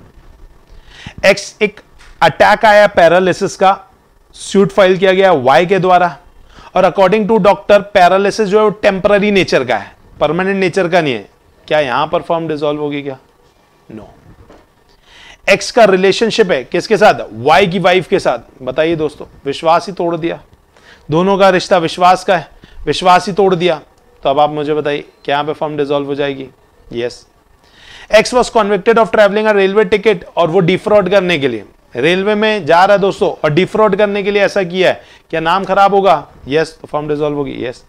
S1: एक्स एक अटैक आया पैरालिसिस का सूट फाइल किया गया वाई के द्वारा और अकॉर्डिंग टू डॉक्टर पैरालिसिस जो है वो टेम्पररी नेचर का है परमानेंट नेचर का नहीं है क्या यहां पर फॉर्म डिजोल्व होगी क्या नो no. एक्स का रिलेशनशिप है किसके साथ वाई की वाइफ के साथ बताइए दोस्तों विश्वास ही तोड़ दिया दोनों का रिश्ता विश्वास का है विश्वास ही तोड़ दिया तो अब आप मुझे बताइए क्या पे फॉर्म डिजोल्व हो जाएगी yes X was convicted of travelling railway ticket और वो डिफ्रॉड करने के लिए रेलवे में जा रहा है दोस्तों और डिफ्रॉड करने के लिए ऐसा किया है क्या नाम खराब होगा यस तो फॉर्म रिजोल्व होगी यस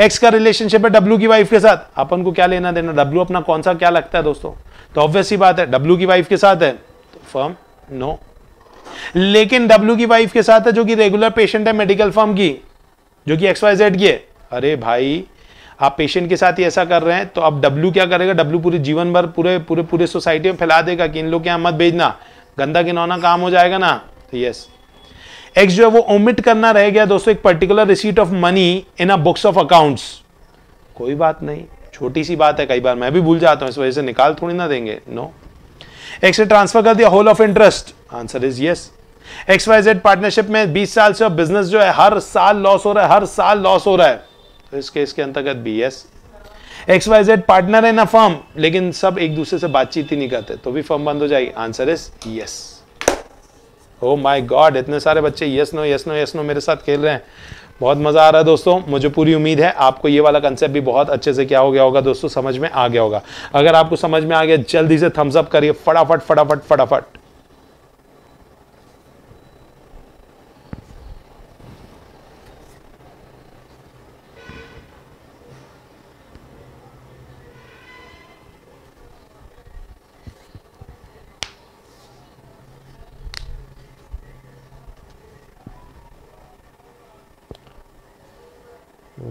S1: एक्स का रिलेशनशिप है डब्ल्यू की वाइफ के साथ अपन को क्या लेना देना डब्ल्यू अपना कौन सा क्या लगता है दोस्तों तो ऑब्वियस ही बात है डब्ल्यू की वाइफ के साथ है तो फॉर्म नो लेकिन डब्ल्यू की वाइफ के साथ है जो कि रेगुलर पेशेंट है मेडिकल फॉर्म की जो कि एक्स वाई जेड की है अरे भाई आप पेशेंट के साथ ही ऐसा कर रहे हैं तो अब डब्ल्यू क्या करेगा डब्ल्यू पूरे जीवन भर पूरे पूरे पूरे सोसाइटी में फैला देगा कि इन लोग के यहां मत भेजना गंदा गिनौना काम हो जाएगा ना तो यस एक्स जो है वो ओमिट करना रह गया दोस्तों एक particular receipt of money in a books of accounts कोई बात नहीं छोटी सी बात है कई बार मैं भी भूल जाता हूं इस वजह से निकाल थोड़ी ना देंगे नो एक्स ने ट्रांसफर कर दिया whole of interest answer is yes X Y Z partnership में 20 साल से बिजनेस जो है हर साल लॉस हो रहा है हर साल लॉस हो रहा है तो इस केस के अंतर्गत B S X Y Z partner है ना फर्म लेकिन सब एक दूसरे से बातचीत ही नहीं करते तो भी फर्म बंद हो जाएगी answer is yes oh my god इतने सारे बच्चे yes no yes no yes no मेरे साथ खेल रहे हैं बहुत मज़ा आ रहा है दोस्तों मुझे पूरी उम्मीद है आपको ये वाला कंसेप्ट भी बहुत अच्छे से क्या हो गया होगा दोस्तों समझ में आ गया होगा अगर आपको समझ में आ गया जल्दी से थम्सअप करिए फटाफट फटाफट फटाफट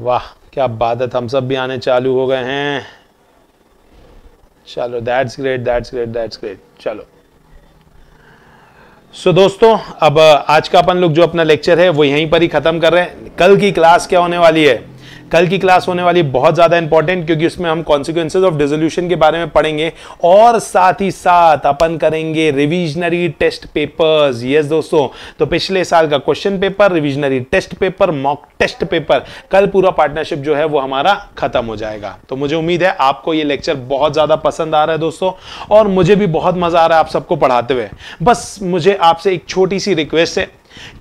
S1: वाह क्या है हम सब भी आने चालू हो गए हैं चलो that's great that's great that's great चलो सो so, दोस्तों अब आज का अपन लोग जो अपना लेक्चर है वो यहीं पर ही खत्म कर रहे हैं कल की क्लास क्या होने वाली है कल की क्लास होने वाली बहुत ज़्यादा इंपॉर्टेंट क्योंकि उसमें हम कॉन्सिक्वेंसेज ऑफ डिजोल्यूशन के बारे में पढ़ेंगे और साथ ही साथ अपन करेंगे रिविजनरी टेस्ट पेपर्स यस दोस्तों तो पिछले साल का question paper revisionary test paper mock test paper कल पूरा पार्टनरशिप जो है वो हमारा खत्म हो जाएगा तो मुझे उम्मीद है आपको ये लेक्चर बहुत ज़्यादा पसंद आ रहा है दोस्तों और मुझे भी बहुत मज़ा आ रहा है आप सबको पढ़ाते हुए बस मुझे आपसे एक छोटी सी रिक्वेस्ट है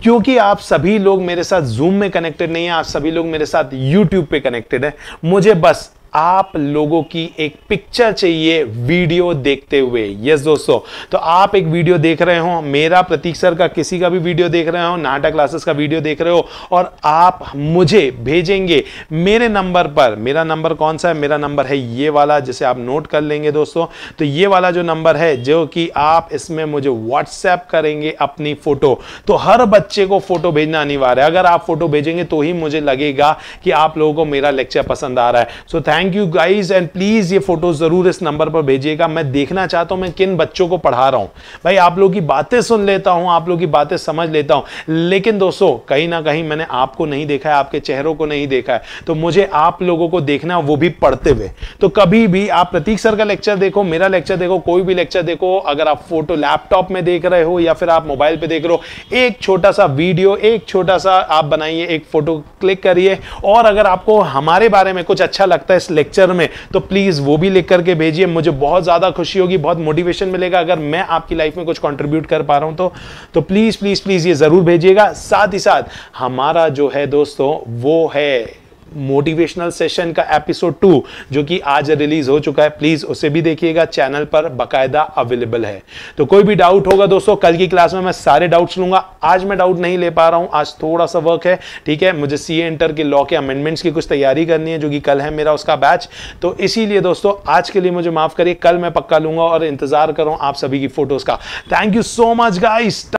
S1: क्योंकि आप सभी लोग मेरे साथ जूम में कनेक्टेड नहीं है आप सभी लोग मेरे साथ यूट्यूब पे कनेक्टेड है मुझे बस आप लोगों की एक पिक्चर चाहिए वीडियो देखते हुए यस दोस्तों तो आप एक वीडियो देख रहे हो मेरा प्रतीक सर का किसी का भी वीडियो देख रहे हो नाटक क्लासेस का वीडियो देख रहे हो और आप मुझे भेजेंगे मेरे नंबर पर मेरा नंबर कौन सा है मेरा नंबर है ये वाला जिसे आप नोट कर लेंगे दोस्तों तो ये वाला जो नंबर है जो कि आप इसमें मुझे व्हाट्सएप करेंगे अपनी फोटो तो हर बच्चे को फोटो भेजना अनिवार्य है अगर आप फोटो भेजेंगे तो ही मुझे लगेगा कि आप लोगों को मेरा लेक्चर पसंद आ रहा है so so, thank thank you guys and please ये फोटो ज़रूर इस नंबर पर भेजिएगा मैं देखना चाहता हूँ मैं किन बच्चों को पढ़ा रहा हूँ भाई आप लोग की बातें सुन लेता हूँ आप लोग की बातें समझ लेता हूं लेकिन दोस्तों कहीं ना कहीं मैंने आपको नहीं देखा है आपके चेहरों को नहीं देखा है तो मुझे आप लोगों को देखना वो भी पढ़ते हुए तो कभी भी आप प्रतीक सर का लेक्चर देखो मेरा लेक्चर देखो कोई भी लेक्चर देखो अगर आप फोटो लैपटॉप में देख रहे हो या फिर आप मोबाइल पे देख रहे हो एक छोटा सा वीडियो एक छोटा सा आप बनाइए एक फोटो क्लिक करिए और अगर आपको हमारे बारे में कुछ अच्छा लगता है इस लेक्चर में तो प्लीज़ वो भी लिख करके भेजिए मुझे बहुत ज़्यादा खुशी होगी बहुत मोटिवेशन मिलेगा अगर मैं आपकी लाइफ में कुछ कॉन्ट्रीब्यूट कर पा रहा हूं तो तो प्लीज़ प्लीज़ प्लीज़ ये ज़रूर भेजिएगा साथ ही साथ हमारा जो है दोस्तों वो है मोटिवेशनल सेशन का एपिसोड टू जो कि आज रिलीज हो चुका है प्लीज उसे भी देखिएगा चैनल पर बकायदा अवेलेबल है तो कोई भी डाउट होगा दोस्तों कल की क्लास में मैं सारे डाउट्स लूंगा आज मैं डाउट नहीं ले पा रहा हूं आज थोड़ा सा वर्क है ठीक है मुझे सी इंटर के लॉ के अमेंडमेंट्स की कुछ तैयारी करनी है जो कि कल है मेरा उसका बैच तो इसीलिए दोस्तों आज के लिए मुझे माफ करिए कल मैं पक्का लूंगा और इंतजार करूं आप सभी की फोटोज का thank you so much guys